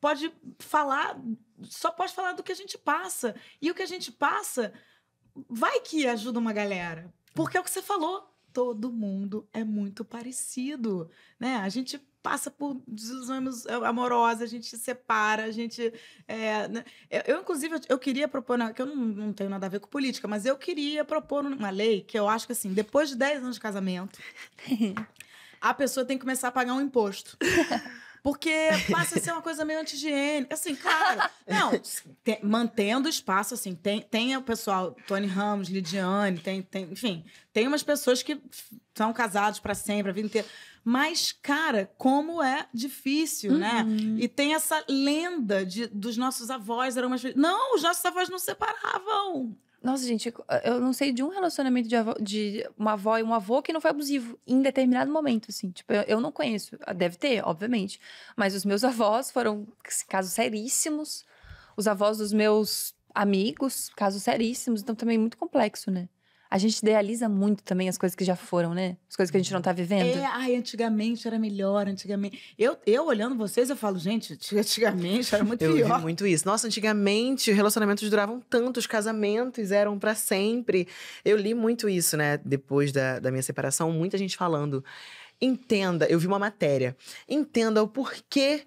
pode falar, só pode falar do que a gente passa. E o que a gente passa vai que ajuda uma galera. Porque é o que você falou, todo mundo é muito parecido, né? A gente passa por desilusões amorosas, a gente se separa, a gente... É, né? eu, inclusive, eu queria propor, é que eu não, não tenho nada a ver com política, mas eu queria propor uma lei que eu acho que, assim, depois de 10 anos de casamento, a pessoa tem que começar a pagar um imposto. Porque passa a ser uma coisa meio anti Assim, claro. Não, te, mantendo o espaço, assim, tem, tem o pessoal, Tony Ramos, Lidiane, tem, tem, enfim, tem umas pessoas que são casados para sempre, a vida inteira. Mas, cara, como é difícil, né? uhum. né? E tem essa lenda de, dos nossos avós eram umas. Não, os nossos avós não separavam. Nossa, gente, eu não sei de um relacionamento de, avó, de uma avó e um avô que não foi abusivo em determinado momento, assim. Tipo, eu, eu não conheço. Ah, deve ter, obviamente. Mas os meus avós foram assim, casos seríssimos. Os avós dos meus amigos, casos seríssimos. Então também é muito complexo, né? A gente idealiza muito também as coisas que já foram, né? As coisas que a gente não tá vivendo. É, ai, antigamente era melhor, antigamente. Eu, eu olhando vocês, eu falo, gente, antigamente era muito eu pior. Eu vi muito isso. Nossa, antigamente relacionamentos duravam tanto, os casamentos eram para sempre. Eu li muito isso, né? Depois da, da minha separação, muita gente falando. Entenda, eu vi uma matéria. Entenda o porquê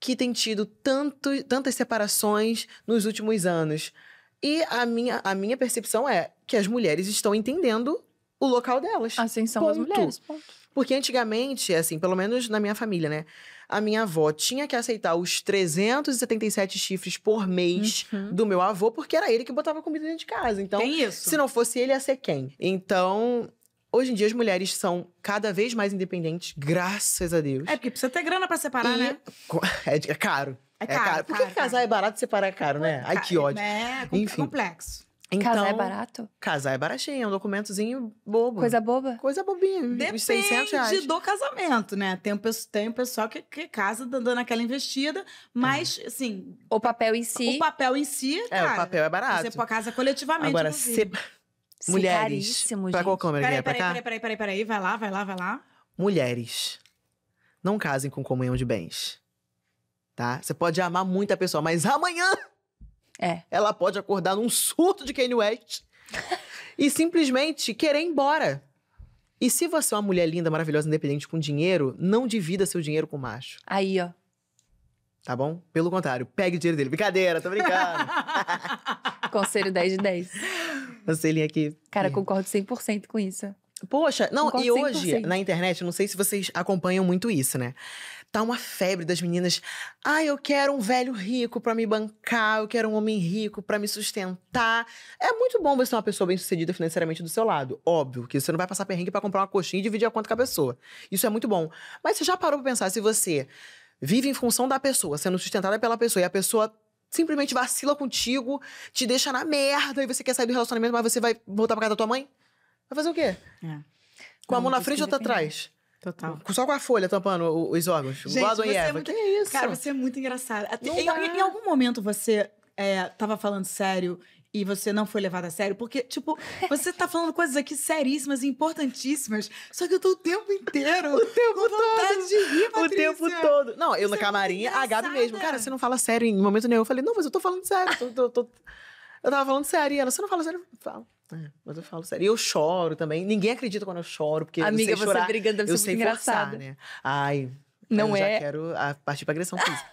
que tem tido tanto, tantas separações nos últimos anos. E a minha, a minha percepção é: que as mulheres estão entendendo o local delas. Assim são ponto. as mulheres. Ponto. Porque antigamente, assim, pelo menos na minha família, né? A minha avó tinha que aceitar os 377 chifres por mês uhum. do meu avô, porque era ele que botava comida dentro de casa. Então, se não fosse ele, ia ser quem? Então, Hoje em dia as mulheres são cada vez mais independentes, graças a Deus. É porque precisa ter grana para separar, e... né? É, é, caro. É, é caro. É caro. Por que casar é barato e separar é caro, né? Ai, que ódio. Né? É, Enfim. complexo. Então, casar é então, barato? Casar é baratinho, é um documentozinho bobo. Coisa boba? Coisa bobinha. Depende do casamento, né? Tem um, tem um pessoal que, que casa dando aquela investida, mas, é. assim. O papel em si. O papel em si. Cara, é, o papel é barato. Você casa coletivamente. Agora, se... mulheres. Pra qual câmera? Peraí, é? peraí, peraí, peraí, peraí, peraí. Vai lá, vai lá, vai lá. Mulheres. Não casem com comunhão de bens. Tá? Você pode amar muita pessoa, mas amanhã é. Ela pode acordar num surto de Kanye West e simplesmente querer ir embora. E se você é uma mulher linda, maravilhosa, independente com dinheiro, não divida seu dinheiro com macho. Aí, ó. Tá bom? Pelo contrário, pegue o dinheiro dele. Brincadeira, tô brincando. Conselho 10 de 10. Conselhinho aqui. Cara, é. concordo 100% com isso. Poxa, não, concordo e hoje 100%. na internet, não sei se vocês acompanham muito isso, né? Tá uma febre das meninas. Ah, eu quero um velho rico para me bancar, eu quero um homem rico para me sustentar. É muito bom você ter uma pessoa bem-sucedida financeiramente do seu lado. Óbvio que você não vai passar perrengue para comprar uma coxinha e dividir a conta com a pessoa. Isso é muito bom. Mas você já parou pra pensar se você vive em função da pessoa, sendo sustentada pela pessoa, e a pessoa simplesmente vacila contigo, te deixa na merda, e você quer sair do relacionamento, mas você vai voltar pra casa da tua mãe? Vai fazer o quê? É. Com a mão na frente é ou outra atrás? Total. Só com a folha tampando os órgãos. Gente, Gordon e é Eva. É muito... Que é isso? Cara, você é muito engraçado. Até... Em, em, algum momento você é, tava falando sério e você não foi levado a sério? Porque, tipo, você tá falando coisas aqui seríssimas e importantíssimas, só que eu tô o tempo inteiro. o tempo todo. de rir, Patrícia. O tempo todo. Não, eu você na é camarim, é a Gabi mesmo. Cara, você não fala sério em momento nenhum. Eu falei, não, mas eu tô falando sério. Tô, tô, tô... Eu tava falando sério. E ela, você não fala sério? Fala. É, mas eu falo sério. E eu choro também. Ninguém acredita quando eu choro, porque Amiga, eu sei chorar. você brigando eu ser Né? Ai, não eu é. já quero a partir pra agressão física.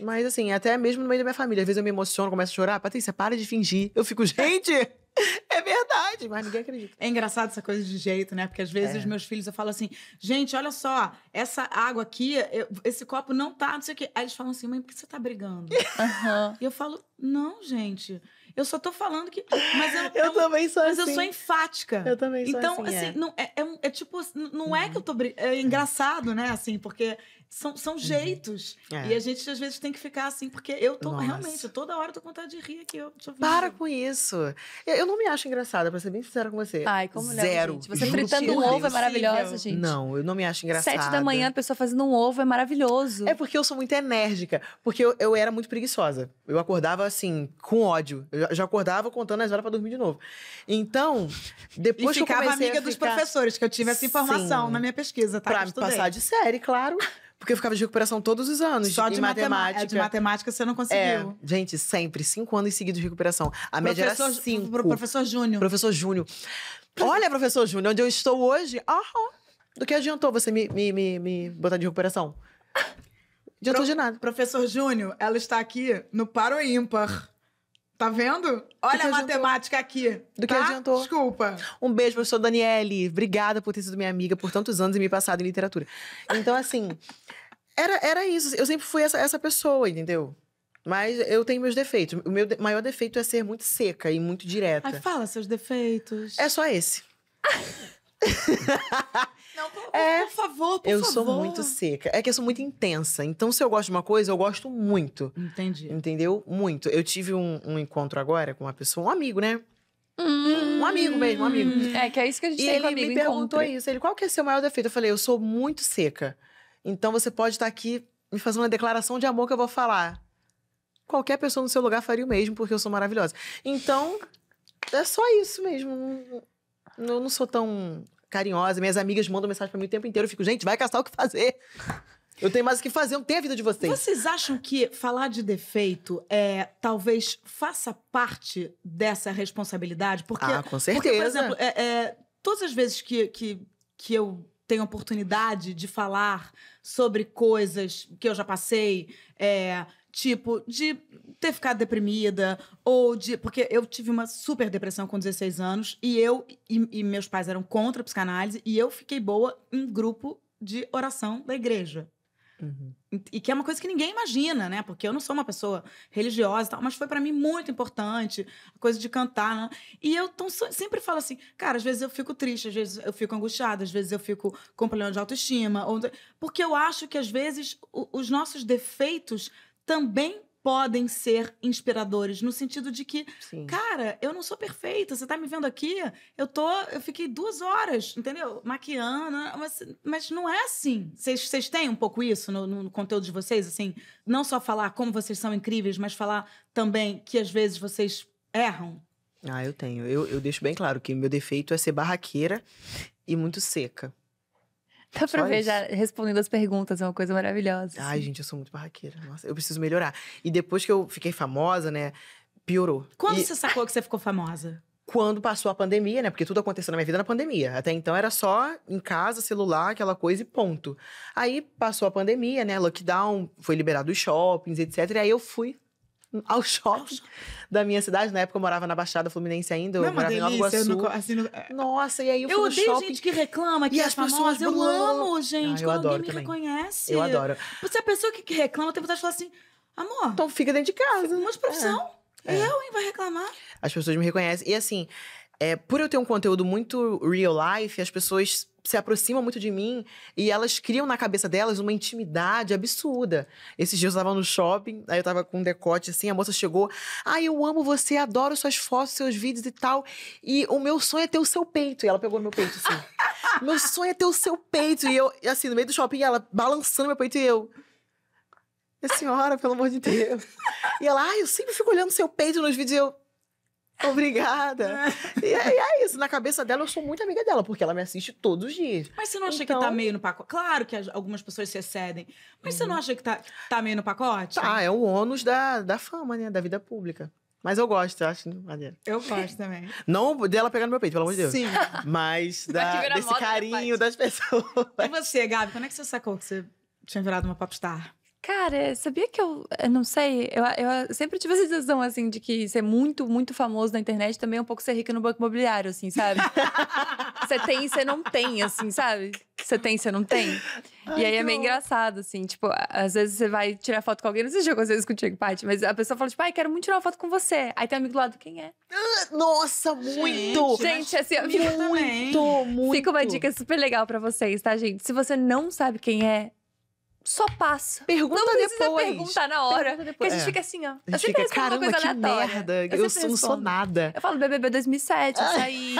mas assim, até mesmo no meio da minha família, às vezes eu me emociono, começo a chorar. Patrícia, para de fingir. Eu fico, gente, é verdade, mas ninguém acredita. É engraçado essa coisa de jeito, né? Porque às vezes é. os meus filhos eu falo assim, gente, olha só, essa água aqui, eu, esse copo não tá, não sei o quê. Aí eles falam assim, mãe, por que você tá brigando? uhum. E eu falo, não, gente. Eu só tô falando que. Mas eu, eu, eu é também sou mas assim. Mas eu sou enfática. Eu também sou então, assim. Então, assim, é. Não, é, é, é, tipo, não é uhum. que eu tô. É engraçado, né? Assim, porque são, são uhum. jeitos. É. E a gente às vezes tem que ficar assim, porque eu tô Nossa. realmente, toda hora eu tô com vontade de rir aqui. Eu, eu para com isso. Eu, não me acho engraçada, pra ser bem sincera com você. Ai, como Zero. gente. Você Juro fritando um é ovo é maravilhosa, gente. Não, eu não me acho engraçada. Sete da manhã, a pessoa fazendo um ovo é maravilhoso. É porque eu sou muito enérgica. Porque eu, eu era muito preguiçosa. Eu acordava assim, com ódio. Eu já acordava contando as horas pra dormir de novo. Então, depois e que eu comecei amiga a ficar... dos professores, que eu tive essa informação Sim. na minha pesquisa, tá? Pra me passar de série, claro. Porque eu ficava de recuperação todos os anos. Só de, de matemática. É, de matemática você não é, conseguiu. É, gente, sempre. Cinco anos seguidos de recuperação. A média professor, era cinco. Pro, professor Júnior. Professor Júnior. Olha, professor Júnior, onde eu estou hoje. Aham. Do que adiantou você me, me, me, me botar de recuperação? Adiantou Pro, de nada. Professor Júnior, ela está aqui no Paro Ímpar. Tá vendo? Olha a matemática aqui. Do tá? que adiantou? Desculpa. Um beijo, professor Daniele. Obrigada por ter sido minha amiga por tantos anos e me passado em literatura. Então, assim, era, era isso. Eu sempre fui essa, essa pessoa, entendeu? Mas eu tenho meus defeitos. O meu maior defeito é ser muito seca e muito direta. Ai, fala seus defeitos. É só esse. Não, por, é, por favor, por eu favor. Eu sou muito seca. É que eu sou muito intensa. Então, se eu gosto de uma coisa, eu gosto muito. Entendi. Entendeu? Muito. Eu tive um, um encontro agora com uma pessoa, um amigo, né? Hum, um amigo mesmo, um amigo. Hum. É, que é isso que a gente e tem ele me perguntou isso. Ele, qual que é seu maior defeito? Eu falei, eu sou muito seca. Então, você pode estar tá aqui me fazendo uma declaração de amor que eu vou falar. Qualquer pessoa no seu lugar faria o mesmo, porque eu sou maravilhosa. Então, é só isso mesmo. Eu não sou tão carinhosa. Minhas amigas mandam mensagem para mim o tempo inteiro. Eu fico, gente, vai caçar o que fazer. Eu tenho mais o que fazer, eu tenho a vida de vocês. Vocês acham que falar de defeito é talvez faça parte dessa responsabilidade? Porque, ah, com certeza. Porque, por exemplo, é, é, todas as vezes que, que, que eu tenho oportunidade de falar sobre coisas que eu já passei, é, Tipo, de ter ficado deprimida, ou de. Porque eu tive uma super depressão com 16 anos, e eu e, e meus pais eram contra a psicanálise, e eu fiquei boa em grupo de oração da igreja. Uhum. E que é uma coisa que ninguém imagina, né? Porque eu não sou uma pessoa religiosa e tal, mas foi para mim muito importante a coisa de cantar. Né? E eu tão, sempre falo assim, cara, às vezes eu fico triste, às vezes eu fico angustiada, às vezes eu fico com problema de autoestima. Ou... Porque eu acho que às vezes os nossos defeitos também podem ser inspiradores, no sentido de que, Sim. cara, eu não sou perfeita, você tá me vendo aqui, eu tô, eu fiquei duas horas, entendeu? Maquiando, mas, mas não é assim. Vocês têm um pouco isso no, no, conteúdo de vocês, assim, não só falar como vocês são incríveis, mas falar também que às vezes vocês erram. Ah, eu tenho. Eu, eu deixo bem claro que meu defeito é ser barraqueira e muito seca. Dá pra Só ver isso. já respondendo as perguntas, é uma coisa maravilhosa. Ai, assim. gente, eu sou muito barraqueira. Nossa, eu preciso melhorar. E depois que eu fiquei famosa, né, piorou. Quando e... você sacou que você ficou famosa? Quando passou a pandemia, né? Porque tudo aconteceu na minha vida na pandemia. Até então era só em casa, celular, aquela coisa e ponto. Aí passou a pandemia, né? Lockdown, foi liberado os shoppings, etc. E aí eu fui ao shopping da minha cidade. Na época eu morava na Baixada Fluminense ainda, eu Não, é morava delícia, em Nova Iguaçu. No, assim, no... É. Nossa, e aí eu, eu fui odeio gente que reclama que e é as famosa. Pessoas eu amo, gente, ah, eu quando adoro alguém me também. reconhece. Eu adoro. Você é a pessoa que, que reclama, tem vontade de falar assim, amor... Então fica dentro de casa. Um monte de profissão. É. Eu, hein, vai reclamar. As pessoas me reconhecem. E assim, é, por eu ter um conteúdo muito real life, as pessoas se aproximam muito de mim e elas criam na cabeça delas uma intimidade absurda. Esses dias eu estava no shopping, aí eu estava com um decote assim, a moça chegou: "Ah, eu amo você, adoro suas fotos, seus vídeos e tal, e o meu sonho é ter o seu peito". E ela pegou no meu peito assim. "Meu sonho é ter o seu peito". E eu assim, no meio do shopping, ela balançando meu peito e eu a senhora, pelo amor de Deus. E ela, ah, eu sempre fico olhando seu peito nos vídeos. E eu, Obrigada. É. e, é, é, isso. Na cabeça dela, eu sou muito amiga dela, porque ela me assiste todos os dias. Mas você não acha então... que tá então meio no pacote? Claro que algumas pessoas se excedem, mas uhum. você não uhum. acha que tá, tá meio no pacote? Tá, é o ônus da, da fama, né? Da vida pública. Mas eu gosto, eu acho maneiro. Eu gosto também. Não dela pegar no meu peito, pelo amor de Deus. Sim. Mas da, desse né, carinho das pessoas. E você, Gabi, quando é que você sacou que você tinha virado uma popstar? Cara, sabia que eu, eu eh, não sei, eu, eu, sempre tive a sensação, assim, de que ser muito, muito famoso na internet também é um pouco ser rico no banco imobiliário, assim, sabe? Você tem e você não tem, assim, sabe? Você tem e você não tem. Ai, e aí é meio engraçado, assim, tipo, às vezes você vai tirar foto com alguém, não sei se já aconteceu isso contigo, Paty, mas a pessoa fala, tipo, ai, quero muito tirar uma foto com você. Aí tem um amigo do lado, quem é? Ah, nossa, muito! Gente, gente assim, muito, muito, muito! Fica uma dica super legal para vocês, tá, gente? Se você não sabe quem é, só passa. Pergunta não precisa depois. perguntar na hora. Porque a gente é. fica assim, ó. A gente fica, caramba, que merda. Eu, eu não sou nada. Eu falo BBB 2007, isso aí.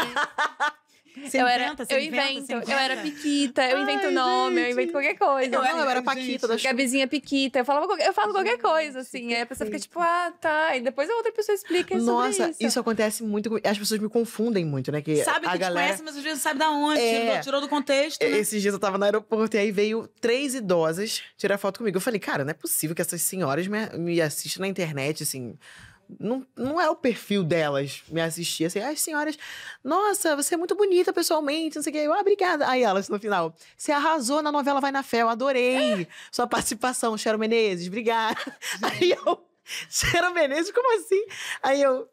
Você eu era, inventa, eu inventa, invento, eu era Piquita, eu Ai, invento nome, eu invento qualquer coisa. Eu, eu era Paquita, da Gabizinha Piquita, eu, falava, eu falo gente, qualquer coisa, assim. Aí a pessoa fica tipo, ah, tá. E depois a outra pessoa explica isso. Nossa, isso. isso acontece muito. As pessoas me confundem muito, né? Que sabe a que galera... conhece, mas às vezes sabe da onde, é... tirou do contexto. Né? Esses dias eu tava no aeroporto e aí veio três idosas tirar foto comigo. Eu falei, cara, não é possível que essas senhoras me, me assistam na internet, assim não, não é o perfil delas me assistir. Assim, as senhoras, nossa, você é muito bonita pessoalmente, não sei o quê. Eu, ah, obrigada. Aí elas, no final, você arrasou na novela Vai na Fé, eu adorei é. sua participação, Cheryl Menezes, obrigada. Aí eu, Cheryl Menezes, como assim? Aí eu,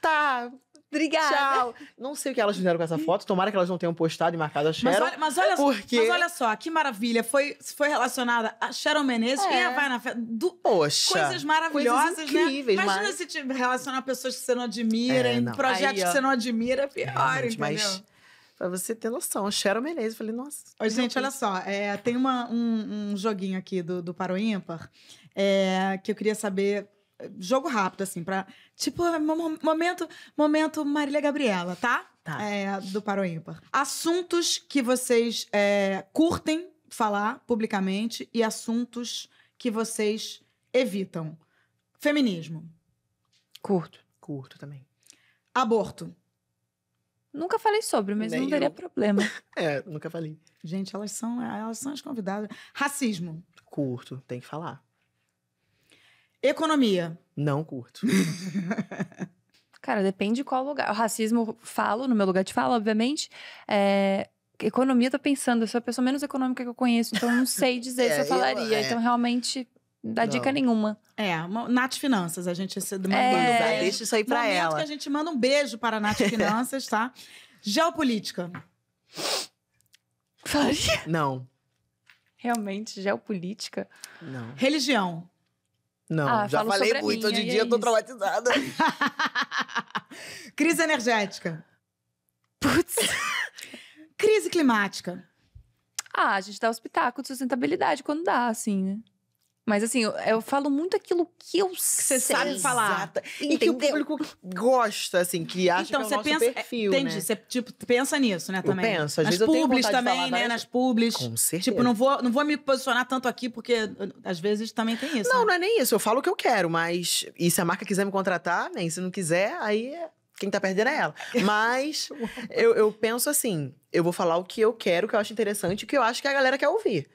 tá, Obrigada. Tchau. Não sei o que elas fizeram com essa foto. Tomara que elas não tenham postado e marcado a Sharon. Mas olha, mas olha, porque... mas olha só, que maravilha. Foi, foi relacionada a Sharon Menezes é. é e a Vai na Festa. Do... Poxa. Coisas maravilhosas, coisas né? incríveis, né? Imagina mas... se te relacionar pessoas que você não admira, é, em projetos Aí, que você não admira, é pior, é, entendeu? Mas... Pra você ter noção, Cheryl Menezes. Eu falei, nossa. Oi, gente, olha só. É, tem uma, um, um, joguinho aqui do, do Paro Ímpar é, que eu queria saber jogo rápido, assim, pra. Tipo, é momento, momento Marília Gabriela, tá? Tá. É, do Paro Assuntos que vocês é, curtem falar publicamente e assuntos que vocês evitam. Feminismo. Curto. Curto também. Aborto. Nunca falei sobre, mas Nem não teria eu. problema. é, nunca falei. Gente, elas são, elas são as convidadas. Racismo. Curto, tem que falar. Economia. Não curto. Cara, depende de qual lugar. O racismo falo, no meu lugar de fala, obviamente. É, economia, tô pensando, eu sou a pessoa menos econômica que eu conheço, então não sei dizer é, se eu falaria. Eu, é. Então, realmente, dá não. dica nenhuma. É, uma, Nath Finanças, a gente manda é, um beijo. Deixa isso aí pra Momento ela. que a gente manda um beijo para a Nath Finanças, tá? Geopolítica. Falaria? Não. Realmente, geopolítica? Não. Religião. Não, ah, já falei muito. Hoje em dia é eu tô traumatizada. Crise energética. Putz. Crise climática. Ah, a gente dá o pitacos de sustentabilidade quando dá, assim, né? Mas assim, eu, eu, falo muito aquilo que eu que sei. Você sabe falar. Exato. E Entendeu? que o público gosta, assim, que acha então, que é o nosso pensa, é, perfil, é, Entendi, né? você tipo, pensa nisso, né, eu também. Eu penso, às Nas vezes também, falar, né, mas... nas publis. Com certeza. Tipo, não vou, não vou me posicionar tanto aqui, porque uh, às vezes também tem isso. Não, né? não é nem isso, eu falo o que eu quero, mas... E se a marca quiser me contratar, nem né? se não quiser, aí é, quem tá perdendo é ela. Mas eu, eu penso assim, eu vou falar o que eu quero, o que eu acho interessante, o que eu acho que a galera quer ouvir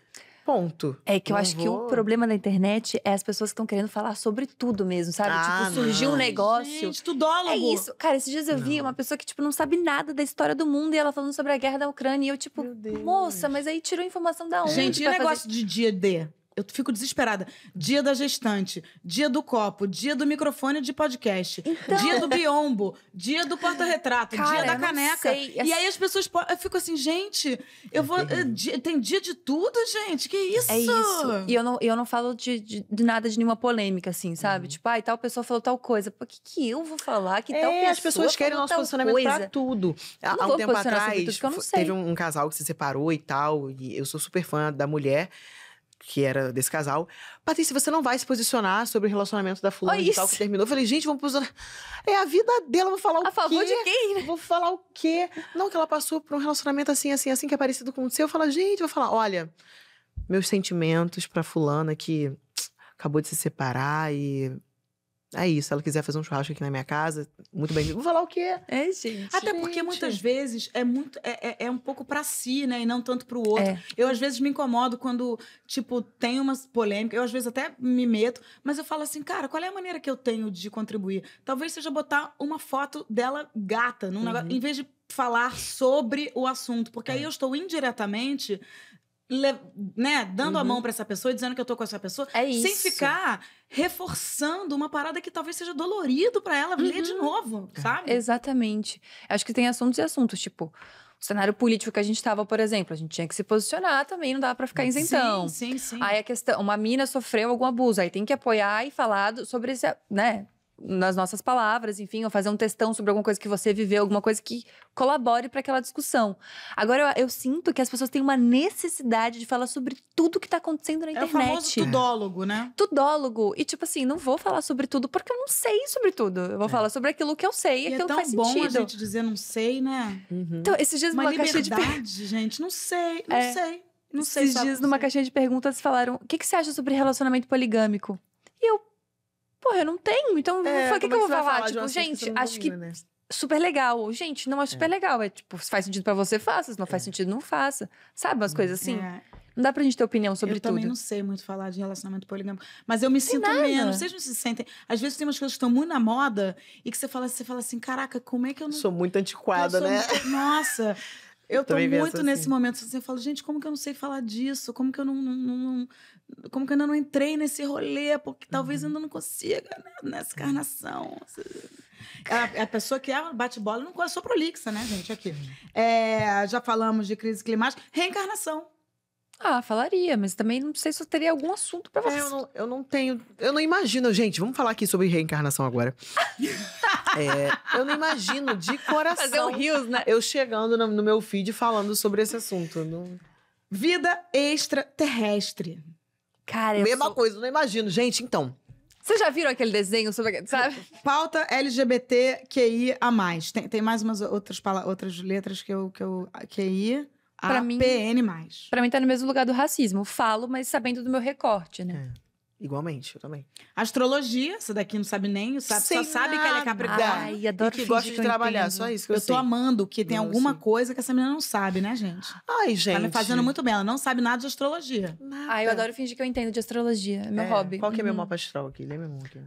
ponto. É que eu não acho vou... que o problema da internet é as pessoas que estão querendo falar sobre tudo mesmo, sabe? Ah, tipo, surgiu não. um negócio. Gente, tudólogo. É isso. Cara, esses dias eu não. vi uma pessoa que, tipo, não sabe nada da história do mundo e ela falando sobre a guerra da Ucrânia. E eu, tipo, moça, mas aí tirou informação da onde? Gente, e o negócio fazer? de dia D? eu fico desesperada. Dia da gestante, dia do copo, dia do microfone de podcast, então... dia do biombo, dia do porta-retrato, dia da caneca. E assim aí as pessoas eu fico assim, gente, eu é, vou. Eh, tem dia de tudo, gente. Que é isso? É isso. E eu não, eu não falo de, de, de nada de nenhuma polêmica, assim, sabe? Uhum. Tipo, ai, ah, tal pessoa falou tal coisa. Por que, que eu vou falar que é, tal pessoa. As pessoas querem nosso posicionamento coisa. pra tudo. Há um tempo atrás, tudo, teve um, um casal que se separou e tal. E eu sou super fã da mulher que era desse casal. Patrícia, você não vai se posicionar sobre o relacionamento da fulana oh, e tal que terminou. Eu falei, gente, vamos posicionar. É a vida dela, vou falar o quê? A favor de quem? Né? Vou falar o quê? Não, que ela passou por um relacionamento assim, assim, assim, que é parecido com o seu. Eu falo, gente, vou falar, olha, meus sentimentos pra fulana que acabou de se separar e é isso, se ela quiser fazer um churrasco aqui na minha casa, muito bem. Vou falar o quê? É, gente. Até gente. porque muitas vezes é muito é, é, é um pouco para si, né? E não tanto para o outro. É. Eu, às vezes, me incomodo quando, tipo, tem uma polêmica. Eu, às vezes, até me meto. Mas eu falo assim, cara, qual é a maneira que eu tenho de contribuir? Talvez seja botar uma foto dela gata num uhum. negócio, em vez de falar sobre o assunto. Porque é. aí eu estou indiretamente né, dando uhum. a mão uhum. para essa pessoa, dizendo que eu tô com essa pessoa, é sem ficar reforçando uma parada que talvez seja dolorido para ela uhum. ler de uhum. novo, é. sabe? Exatamente. Acho que tem assuntos e assuntos, tipo, o cenário político que a gente estava, por exemplo, a gente tinha que se posicionar também, não dava para ficar isentão. Sim, sim, sim. Aí a questão, uma mina sofreu algum abuso, aí tem que apoiar e falar sobre esse, né? nas nossas palavras, enfim, ou fazer um testão sobre alguma coisa que você viveu, alguma coisa que colabore para aquela discussão. Agora, eu, eu, sinto que as pessoas têm uma necessidade de falar sobre tudo que está acontecendo na internet. É o famoso tudólogo, né? Tudólogo. E, tipo assim, não vou falar sobre tudo porque eu não sei sobre tudo. Eu vou é. falar sobre aquilo que eu sei e, é aquilo é tão bom a gente dizer não sei, né? Uhum. Então, esses dias uma, uma liberdade, caixinha de... gente, não sei, não é. sei. Não esses sei. Esses dias, numa caixinha de perguntas, falaram, o que, que você acha sobre relacionamento poligâmico? E eu, porra, eu não tenho, então é, o que, que eu é vou falar? Tipo, gente, acho que. Né? super legal. Gente, não é super é. legal. É tipo, se faz sentido para você, faça. Se não é. faz sentido, não faça. Sabe umas uhum. coisas assim? É. Não dá pra gente ter opinião sobre eu tudo. Eu também não sei muito falar de relacionamento poligâmico. Mas eu me sinto nada. menos. Vocês não se sentem. Às vezes tem umas coisas que estão muito na moda e que você fala, você fala assim: caraca, como é que eu não. Sou muito é antiquada, sou né? Muito... Nossa. Eu tô muito assim. nesse momento. Assim, eu falo, gente, como que eu não sei falar disso? Como que eu não. não, não como que eu ainda não entrei nesse rolê? Porque talvez uhum. ainda não consiga né? nessa encarnação. A, é a, pessoa que é bate-bola não sou prolixa, né, gente? Aqui. É, já falamos de crise climática. Reencarnação. Ah, falaria, mas também não sei se eu teria algum assunto para é, você. É, eu, não, eu não tenho. Eu não imagino, gente, vamos falar aqui sobre reencarnação agora. é, eu não imagino de coração. Fazer um rios, né? Eu chegando no, no, meu feed falando sobre esse assunto. Não... Vida extraterrestre. Cara, Mesma sou... coisa, não imagino. Gente, então. Vocês já viram aquele desenho sobre. Sabe? Pauta LGBTQIA. Tem, tem mais umas outras, outras letras que eu. Que eu QI. Pra mim, PN+. Pra mim tá no mesmo lugar do racismo. Falo, mas sabendo do meu recorte, né? É. Igualmente, eu também. Astrologia, essa daqui não sabe nem, sabe, Sem só sabe que ela é capricórnio. adoro e que gosta de trabalhar, entendo. só isso que eu, eu sei. tô amando que tem alguma coisa que essa menina não sabe, né, gente? Ai, gente. Tá me fazendo muito bem, ela não sabe nada de astrologia. Nada. Ai, eu adoro fingir que eu entendo de astrologia, é meu é. hobby. Qual que é uhum. meu mapa astral aqui? meu muito.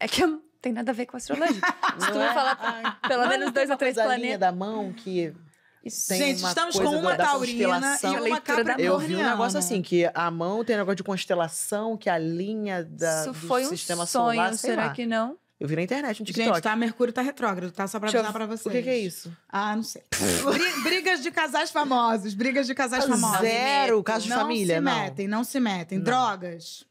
É que eu... tem nada a ver com astrologia. Se tu me falar é? pelo menos dois ou três planetas... da mão que Gente, estamos com uma da, da taurina e uma capricorniana. Eu vi um negócio assim, que a mão tem um negócio de constelação, que a linha da, Isso do foi um sonho, solar, será lá. que não? Eu vi na internet, no TikTok. Gente, tá? Mercúrio tá retrógrado, tá? Só pra avisar pra vocês. O que, que, é isso? Ah, não sei. brigas de casais famosos. Brigas de casais Zero, famosos. Zero. Caso de não família, não. não se metem, não se metem. Drogas.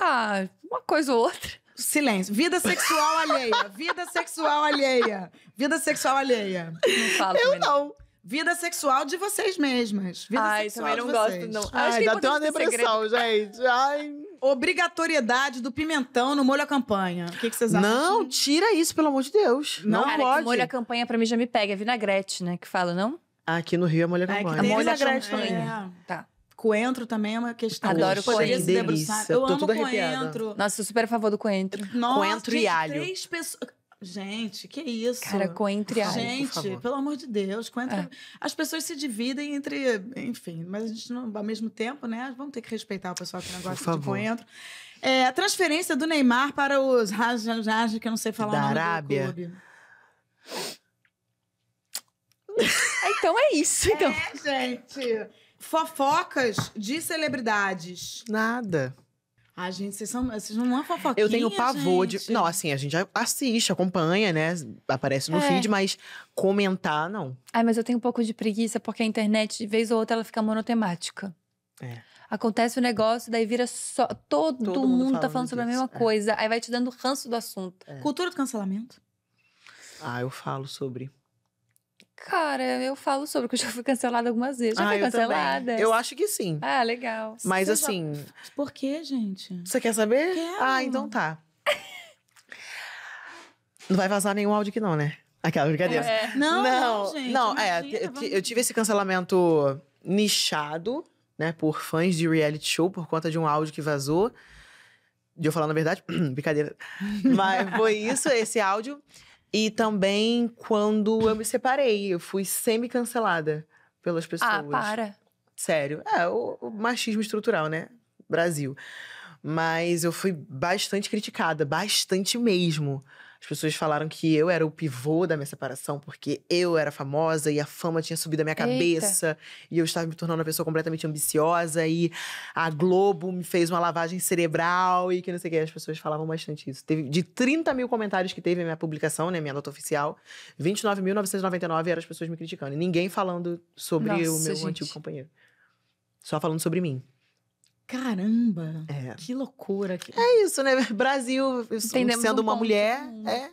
Ah, uma coisa ou outra. Silêncio. Vida sexual alheia. Vida sexual alheia. Vida sexual alheia. Não falo Eu não. Vida sexual de vocês mesmas. Vida Ai, sexual também não gosto, não. Ai, dá até uma depressão, gente. Ai. Obrigatoriedade do pimentão no molho à campanha. O que, que vocês acham? Não, tira isso, pelo amor de Deus. Não, não é pode. molho à campanha pra mim já me pega. É vinagrete, né? Que fala, não? Ah, aqui no Rio é molho à é, campanha. É, molho à campanha. É. Tá. Coentro também é uma questão. Adoro que coentro. Se debruçar. Eu Tô amo coentro. Nossa, sou super a favor do coentro. Nossa, coentro e alho. Três pessoas. Gente, que isso? Cara, coentro e alho. Gente, pelo amor de Deus, coentro. É. As pessoas se dividem entre. Enfim, mas a gente não. Ao mesmo tempo, né? Vamos ter que respeitar o pessoal que não gosta de coentro. É, a transferência do Neymar para os Rajajaj, que eu não sei falar da o nome Arábia. do clube. Então é isso. Então. É, gente fofocas de celebridades? Nada. Ah, gente, vocês, são, vocês não é fofoquinha, Eu tenho pavor gente. de... Não, assim, a gente assiste, acompanha, né? Aparece no é. feed, mas comentar, não. Ai, mas eu tenho um pouco de preguiça, porque a internet, de vez ou outra, ela fica monotemática. É. Acontece o um negócio, daí vira só... Todo, Todo mundo, mundo tá falando tá falando sobre disso. a mesma é. coisa. Aí vai te dando ranço do assunto. É. Cultura do cancelamento? Ah, eu falo sobre... Cara, eu falo sobre, porque eu já fui cancelada algumas vezes. Já ah, fui cancelada. Eu, eu acho que sim. Ah, legal. Mas Você assim. Já... Por quê, gente? Você quer saber? Quero. Ah, então tá. não vai vazar nenhum áudio aqui, não, né? Aquela brincadeira. É. Não, não, não, gente, não é. vamos... eu tive esse cancelamento nichado, né, por fãs de reality show por conta de um áudio que vazou. De eu falar na verdade, brincadeira. Mas foi isso, esse áudio. E também quando eu me separei, eu fui semi-cancelada pelas ah, pessoas. Ah, para. Sério. É, o, o machismo estrutural, né? Brasil. Mas eu fui bastante criticada, bastante mesmo. As pessoas falaram que eu era o pivô da minha separação, porque eu era famosa e a fama tinha subido a minha cabeça. Eita. E eu estava me tornando uma pessoa completamente ambiciosa. E a Globo me fez uma lavagem cerebral e que não sei o que. As pessoas falavam bastante isso. Teve, de 30 mil comentários que teve a minha publicação, né? Minha nota oficial, 29.999 eram as pessoas me criticando. E ninguém falando sobre Nossa, o meu gente. antigo companheiro. Só falando sobre mim. Caramba! É. Que loucura! Que... É isso, né? Brasil, Entendemos sendo um uma ponto. mulher, é,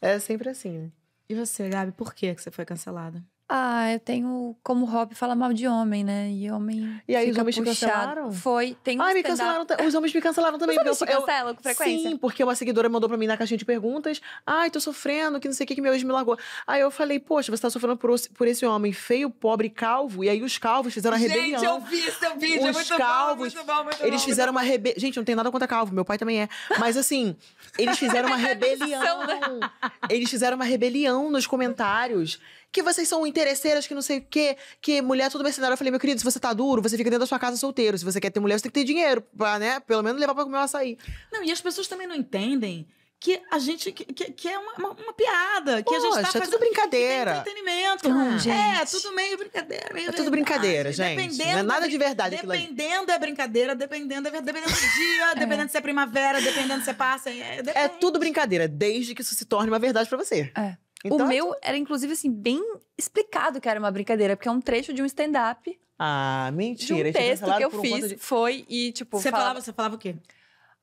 é sempre assim, E você, Gabi, por que você foi cancelada? Ah, eu tenho como hobby falar mal de homem, né? E homem. E aí os homens puxado. cancelaram? Foi, tem um. Ah, me cancelaram. Os homens me cancelaram também. Os homens te cancelam com frequência? Sim, porque uma seguidora mandou pra mim na caixinha de perguntas. Ai, tô sofrendo, que não sei o que, que meu ex me largou. Aí eu falei, poxa, você tá sofrendo por, por esse homem feio, pobre, calvo. E aí os calvos fizeram a rebelião. Gente, eu vi seu vídeo, é os é muito calvos, bom, muito bom, muito bom. Eles fizeram uma rebelião. Gente, não tem nada contra calvo, meu pai também é. Mas assim, eles fizeram uma é né? rebelião. eles fizeram uma rebelião nos comentários que vocês são interesseiras, que não sei o quê, que mulher é tudo mercenário. Eu falei, meu querido, se você tá duro, você fica dentro da sua casa solteiro. Se você quer ter mulher, você tem que ter dinheiro pra, né, pelo menos levar pra comer um açaí. Não, e as pessoas também não entendem que a gente que, que é uma, uma, piada que Poxa, a gente tá fazendo é tudo brincadeira entretenimento ah, gente. é tudo meio brincadeira meio é tudo brincadeira gente não é nada de verdade dependendo é brincadeira dependendo é dependendo do dia é. dependendo se é primavera dependendo se é passa é, é, tudo brincadeira desde que isso se torne uma verdade para você é. Então, o é meu era, inclusive, assim, bem explicado que era uma brincadeira, porque é um trecho de um stand-up. Ah, mentira. De um é texto que eu fiz de... foi e, tipo. Você falava, você falava o quê?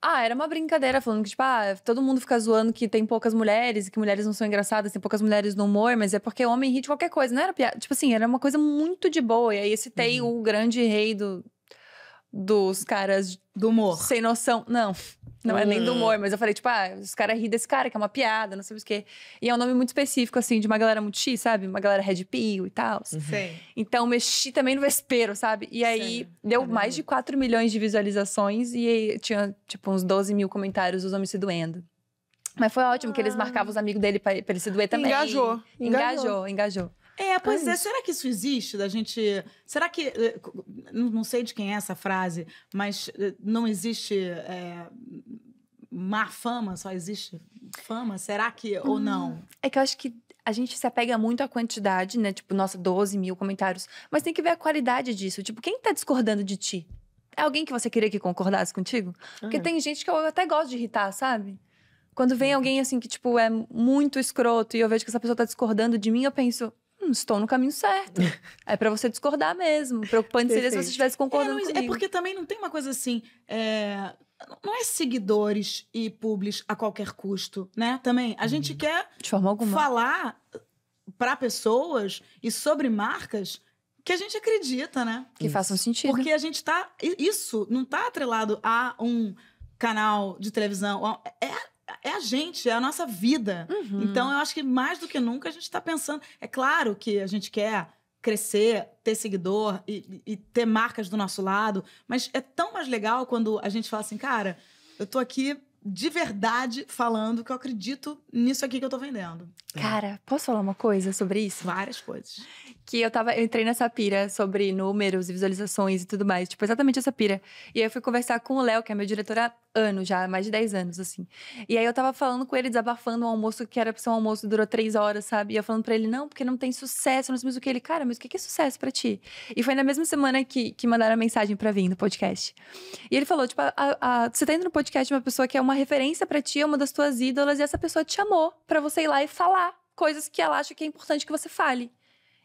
Ah, era uma brincadeira falando que, tipo, ah, todo mundo fica zoando que tem poucas mulheres, que mulheres não são engraçadas, tem poucas mulheres no humor, mas é porque homem ri de qualquer coisa. Não era piada. Tipo assim, era uma coisa muito de boa. E aí citei uhum. o grande rei do, dos caras do humor. Sem noção. Não. Não hum. é nem do humor, hum. mas eu falei, tipo, ah, os caras riem desse cara, que é uma piada, não sei o quê. E é um nome muito específico, assim, de uma galera muito X, sabe? Uma galera Red Pill e tal. Uhum. Sim. Então, mexi também no vespeiro, sabe? E aí, Sim. deu Caramba. mais de 4 milhões de visualizações e tinha, tipo, uns 12 mil comentários os homens se doendo. Mas foi ótimo ah. que eles ah. marcavam os amigos dele pra, pra ele se doer também. Engajou. Engajou, engajou. engajou. É, pois é. é. Será que isso existe? Da gente. Será que. Eh, não sei de quem é essa frase, mas eh, não existe é, má fama, só existe fama? Será que. Hum. ou não? É que eu acho que a gente se apega muito à quantidade, né? Tipo, nossa, 12 mil comentários. Mas tem que ver a qualidade disso. Tipo, quem tá discordando de ti? É alguém que você queria que concordasse contigo? Porque é. tem gente que eu até gosto de irritar, sabe? Quando vem uhum. alguém assim que, tipo, é muito escroto e eu vejo que essa pessoa tá discordando de mim, eu penso, estou no caminho certo. é para você discordar mesmo. Preocupante seria se você estivesse concordando é, é comigo. É porque também não tem uma coisa assim... É, não é seguidores e publis a qualquer custo, né? Também, a uhum. gente quer falar para pessoas e sobre marcas que a gente acredita, né? Que façam sentido. Porque a gente tá. Isso não tá atrelado a um canal de televisão. É, é a gente, é a nossa vida. Uhum. Então, eu acho que mais do que nunca a gente está pensando. É claro que a gente quer crescer, ter seguidor e, e, ter marcas do nosso lado, mas é tão mais legal quando a gente fala assim, cara, eu tô aqui de verdade falando que eu acredito nisso aqui que eu tô vendendo. Cara, posso falar uma coisa sobre isso? Várias coisas que eu tava, eu entrei nessa pira sobre números e visualizações e tudo mais, tipo, exatamente essa pira. E aí eu fui conversar com o Léo, que é meu diretor há anos já, mais de 10 anos, assim. E aí eu tava falando com ele, desabafando um almoço que era pra ser um almoço, que durou três horas, sabe? E eu falando pra ele, não, porque não tem sucesso, não sei mais o que. Ele, cara, mas o que é sucesso para ti? E foi na mesma semana que, que mandaram a mensagem para vir no podcast. E ele falou, tipo, a, a, você tá indo no podcast de uma pessoa que é uma referência para ti, é uma das tuas ídolas, e essa pessoa te chamou para você ir lá e falar coisas que ela acha que é importante que você fale.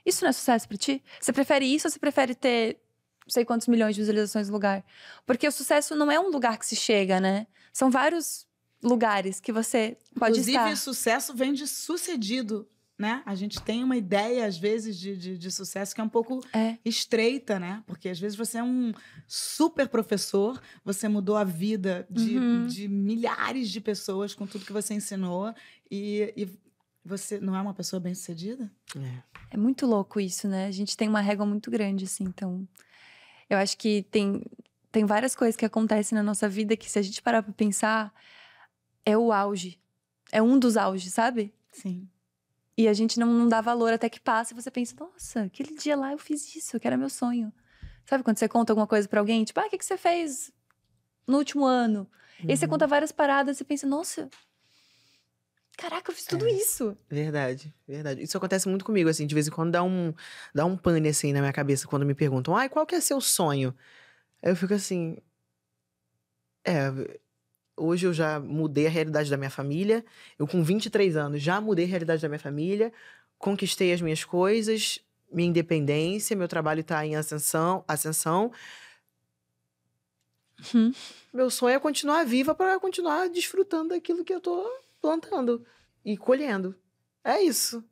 Isso não é sucesso para ti? Você prefere isso ou você prefere ter não sei quantos milhões de visualizações no lugar? Porque o sucesso não é um lugar que se chega, né? São vários lugares que você pode Inclusive, estar. Inclusive, sucesso vem de sucedido, né? A gente tem uma ideia, às vezes, de, de, de sucesso que é um pouco é. estreita, né? Porque às vezes você é um super professor, você mudou a vida de, uhum. de milhares de pessoas com tudo que você ensinou. E, e você não é uma pessoa bem-sucedida? É. é muito louco isso, né? A gente tem uma régua muito grande, assim. Então, eu acho que tem, tem várias coisas que acontecem na nossa vida que, se a gente parar pra pensar, é o auge. É um dos auges, sabe? Sim. E a gente não, não dá valor até que passa e você pensa, nossa, aquele dia lá eu fiz isso, que era meu sonho. Sabe quando você conta alguma coisa para alguém? Tipo, ah, o que, que você fez no último ano? Uhum. E aí você uhum. conta várias paradas e pensa, nossa, Caraca, eu fiz tudo é, isso. Verdade, verdade. Isso acontece muito comigo, assim, de vez em quando dá um, dá um pane, assim, na minha cabeça, quando me perguntam, ai, qual que é seu sonho? Eu fico assim. É, hoje eu já mudei a realidade da minha família. Eu, com 23 anos, já mudei a realidade da minha família, conquistei as minhas coisas, minha independência, meu trabalho está em ascensão. ascensão. Hum. Meu sonho é continuar viva para continuar desfrutando daquilo que eu tô plantando e colhendo. É isso.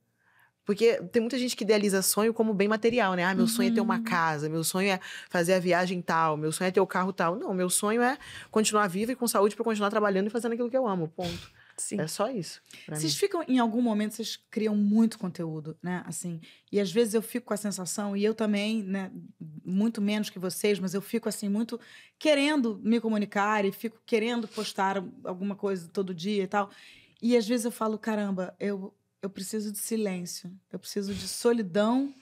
Porque tem muita gente que idealiza sonho como bem material, né? Ah, meu uhum. sonho é ter uma uhum. casa, meu sonho é fazer a viagem tal, meu sonho é ter o carro tal. Não, meu sonho é continuar viva e com saúde para continuar trabalhando e fazendo aquilo que eu amo. Ponto. Sim. É só isso. Vocês mim. ficam, em algum momento, vocês criam muito conteúdo, né? Assim, e às vezes eu fico com a sensação, e eu também, né? Muito menos que vocês, mas eu fico, assim, muito querendo me comunicar e fico querendo postar alguma coisa todo dia e tal. E às vezes eu falo, caramba, eu, eu preciso de silêncio, eu preciso de solidão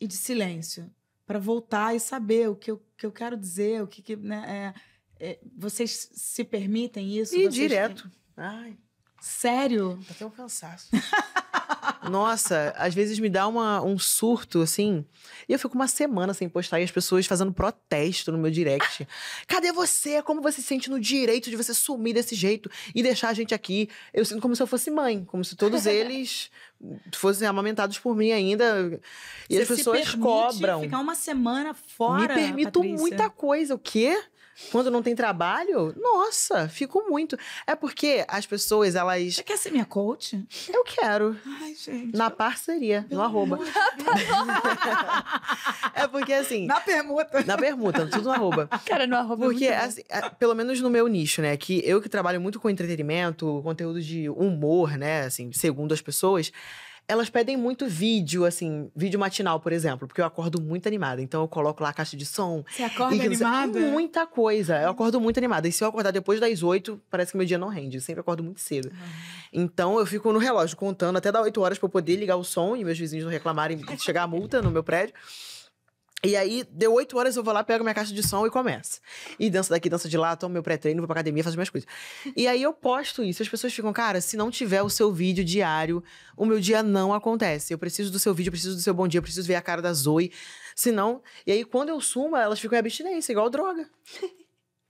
e de silêncio para voltar e saber o que eu, que eu quero dizer, o que, que né, é, é, vocês se permitem isso? E direto. Têm... Ai. Sério? Até um cansaço. Nossa, às vezes me dá uma, um surto, assim. E eu fico uma semana sem postar e as pessoas fazendo protesto no meu direct. Cadê você? Como você se sente no direito de você sumir desse jeito e deixar a gente aqui? Eu sinto como se eu fosse mãe, como se todos eles fossem amamentados por mim ainda. E você as pessoas se cobram. ficar uma semana fora. Me permito Patrícia. muita coisa. O quê? Quando não tem trabalho, nossa, fico muito. É porque as pessoas, elas. Você quer ser minha coach? Eu quero. Ai, gente. Na parceria, no arroba. é porque assim. Na permuta. Na permuta, tudo no arroba. Cara, no arroba. É porque, é assim, é, pelo menos no meu nicho, né? Que eu que trabalho muito com entretenimento, conteúdo de humor, né? Assim, segundo as pessoas elas pedem muito vídeo, assim, vídeo matinal, por exemplo, porque eu acordo muito animada. Então eu coloco lá a caixa de som. Você acorda e, é animada? Sei, muita coisa. Eu acordo muito animada. E se eu acordar depois das oito, parece que meu dia não rende. Eu sempre acordo muito cedo. Uhum. Então eu fico no relógio contando até dar oito horas para eu poder ligar o som e meus vizinhos não reclamarem de chegar a multa no meu prédio. E aí, deu oito horas, eu vou lá, pego minha caixa de som e começo. E danço daqui, danço de lá, tomo meu pré-treino, vou pra academia, faço minhas coisas. E aí eu posto isso. As pessoas ficam, cara, se não tiver o seu vídeo diário, o meu dia não acontece. Eu preciso do seu vídeo, eu preciso do seu bom dia, eu preciso ver a cara da Zoe. Senão. E aí, quando eu sumo, elas ficam em abstinência, igual droga.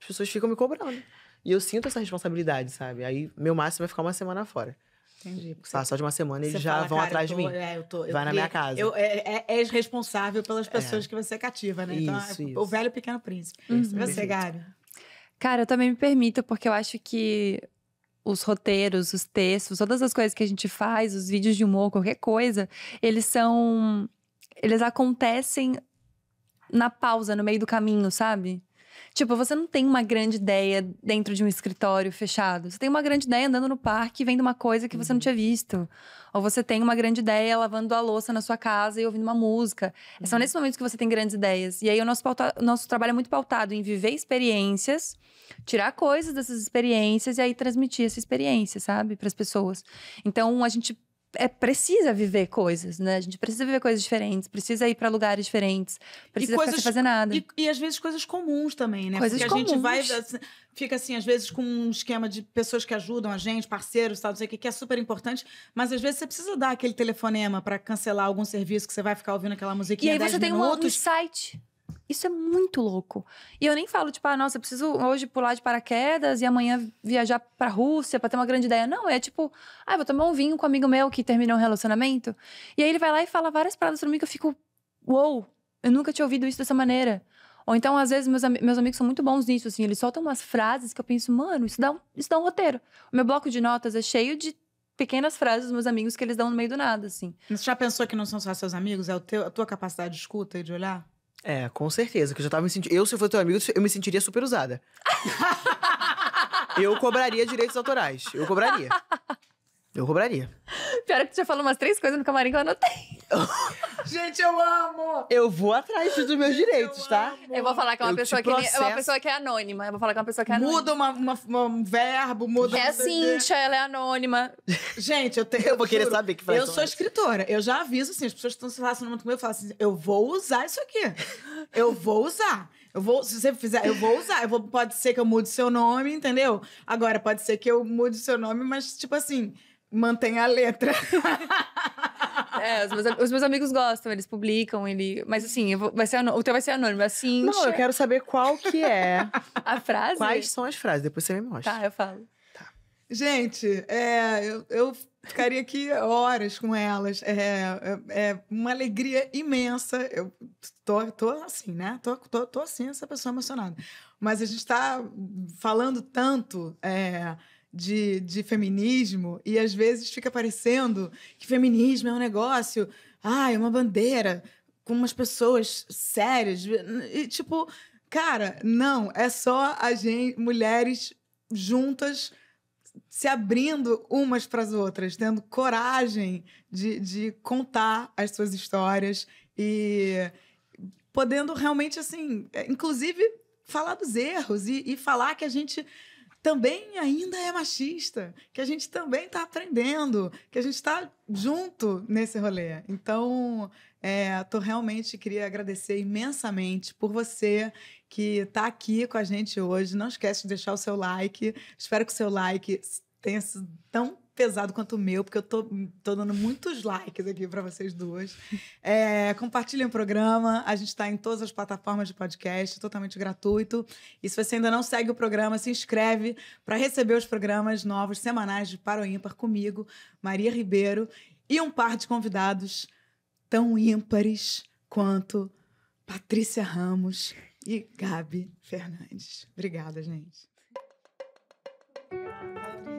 As pessoas ficam me cobrando. E eu sinto essa responsabilidade, sabe? Aí, meu máximo é ficar uma semana fora. Entendi. Passou de uma semana, eles já fala, vão atrás tô, de mim. É, eu tô, Vai eu na minha casa. Eu, é, é, és responsável pelas é. pessoas é. que você cativa, né? Isso, então, isso. É o velho pequeno príncipe. Uhum. Você, Gabi? Cara, eu também me permito, porque eu acho que os roteiros, os textos, todas as coisas que a gente faz, os vídeos de humor, qualquer coisa, eles são. Eles acontecem na pausa, no meio do caminho, sabe? Tipo, você não tem uma grande ideia dentro de um escritório fechado. Você tem uma grande ideia andando no parque e vendo uma coisa que você não uhum. tinha visto. Ou você tem uma grande ideia lavando a louça na sua casa e ouvindo uma música. É uhum. São nesses momentos que você tem grandes ideias. E aí o nosso, pauta, o nosso trabalho é muito pautado em viver experiências, tirar coisas dessas experiências e aí transmitir essa experiência, sabe, para as pessoas. Então a gente é, precisa viver coisas, né? A gente precisa viver coisas diferentes, precisa ir para lugares diferentes, precisa coisas, fazer nada. E, e, às vezes coisas comuns também, né? Coisas Porque comuns. a gente vai. Assim, fica assim, às vezes, com um esquema de pessoas que ajudam a gente, parceiros, tal, não sei o que, que é super importante, mas às vezes você precisa dar aquele telefonema para cancelar algum serviço que você vai ficar ouvindo aquela musiquinha. E aí você tem um outro site. Isso é muito louco. E eu nem falo, tipo, ah, nossa, eu preciso hoje pular de paraquedas e amanhã viajar pra Rússia pra ter uma grande ideia. Não, é tipo, ah, vou tomar um vinho com um amigo meu que terminou um relacionamento. E aí ele vai lá e fala várias palavras pra mim que eu fico, uou, wow, eu nunca tinha ouvido isso dessa maneira. Ou então, às vezes, meus, am meus amigos são muito bons nisso, assim, eles soltam umas frases que eu penso, mano, isso dá um, isso dá um roteiro. O meu bloco de notas é cheio de pequenas frases dos meus amigos que eles dão no meio do nada, assim. Você já pensou que não são só seus amigos? É o teu, a tua capacidade de escuta e de olhar? É, com certeza. Que eu já tava me sentindo. Eu, se eu fosse teu amigo, eu me sentiria super usada. eu cobraria direitos autorais. Eu cobraria. Eu cobraria. Pior é que tu já falou umas três coisas no camarim que eu anotei. Gente, eu amo! Eu vou atrás dos meus direitos, eu tá? Amo. Eu vou falar que é uma, eu pessoa que, é uma pessoa que é anônima. Eu vou falar que é uma pessoa que é anônima. Muda uma, uma, um verbo, muda... É Cintia, ela é anônima. Gente, eu tenho... Eu, vou querer saber que faz Eu sou escritora. Eu já aviso, assim, as pessoas que estão se relacionando muito comigo, eu falo assim, eu vou usar isso aqui. Eu vou usar. Eu vou, se você fizer, eu vou usar. Eu vou, pode ser que eu mude seu nome, entendeu? Agora, pode ser que eu mude seu nome, mas, tipo assim mantém a letra. É, os meus, os meus, amigos gostam, eles publicam, ele. Mas assim, vou, vai ser anônimo, o teu vai ser anônimo, assim. Não, eu quero saber qual que é. a frase? Quais são as frases, depois você me mostra. Tá, eu falo. Tá. Gente, é, eu, eu ficaria aqui horas com elas. É, é, é uma alegria imensa. Eu tô, tô assim, né? Tô, tô, tô assim, essa pessoa emocionada. Mas a gente tá falando tanto. É, de, de feminismo e às vezes fica parecendo que feminismo é um negócio, ah, é uma bandeira com umas pessoas sérias. E, tipo, cara, não, é só a gente, mulheres juntas se abrindo umas para as outras, tendo coragem de, de contar as suas histórias e podendo realmente, assim, é, inclusive falar dos erros e, e falar que a gente também ainda é machista, que a gente também está aprendendo, que a gente está junto nesse rolê. Então, é, tô realmente queria agradecer imensamente por você que está aqui com a gente hoje. Não esquece de deixar o seu like. Espero que o seu like tenha sido tão pesado quanto o meu, porque eu tô, tô dando muitos likes aqui para vocês duas. É, compartilhem o programa. A gente está em todas as plataformas de podcast, totalmente gratuito. E se você ainda não segue o programa, se inscreve para receber os programas novos semanais de Paro Ímpar comigo, Maria Ribeiro, e um par de convidados tão ímpares quanto Patrícia Ramos e Gabi Fernandes. Obrigada, gente. Obrigada.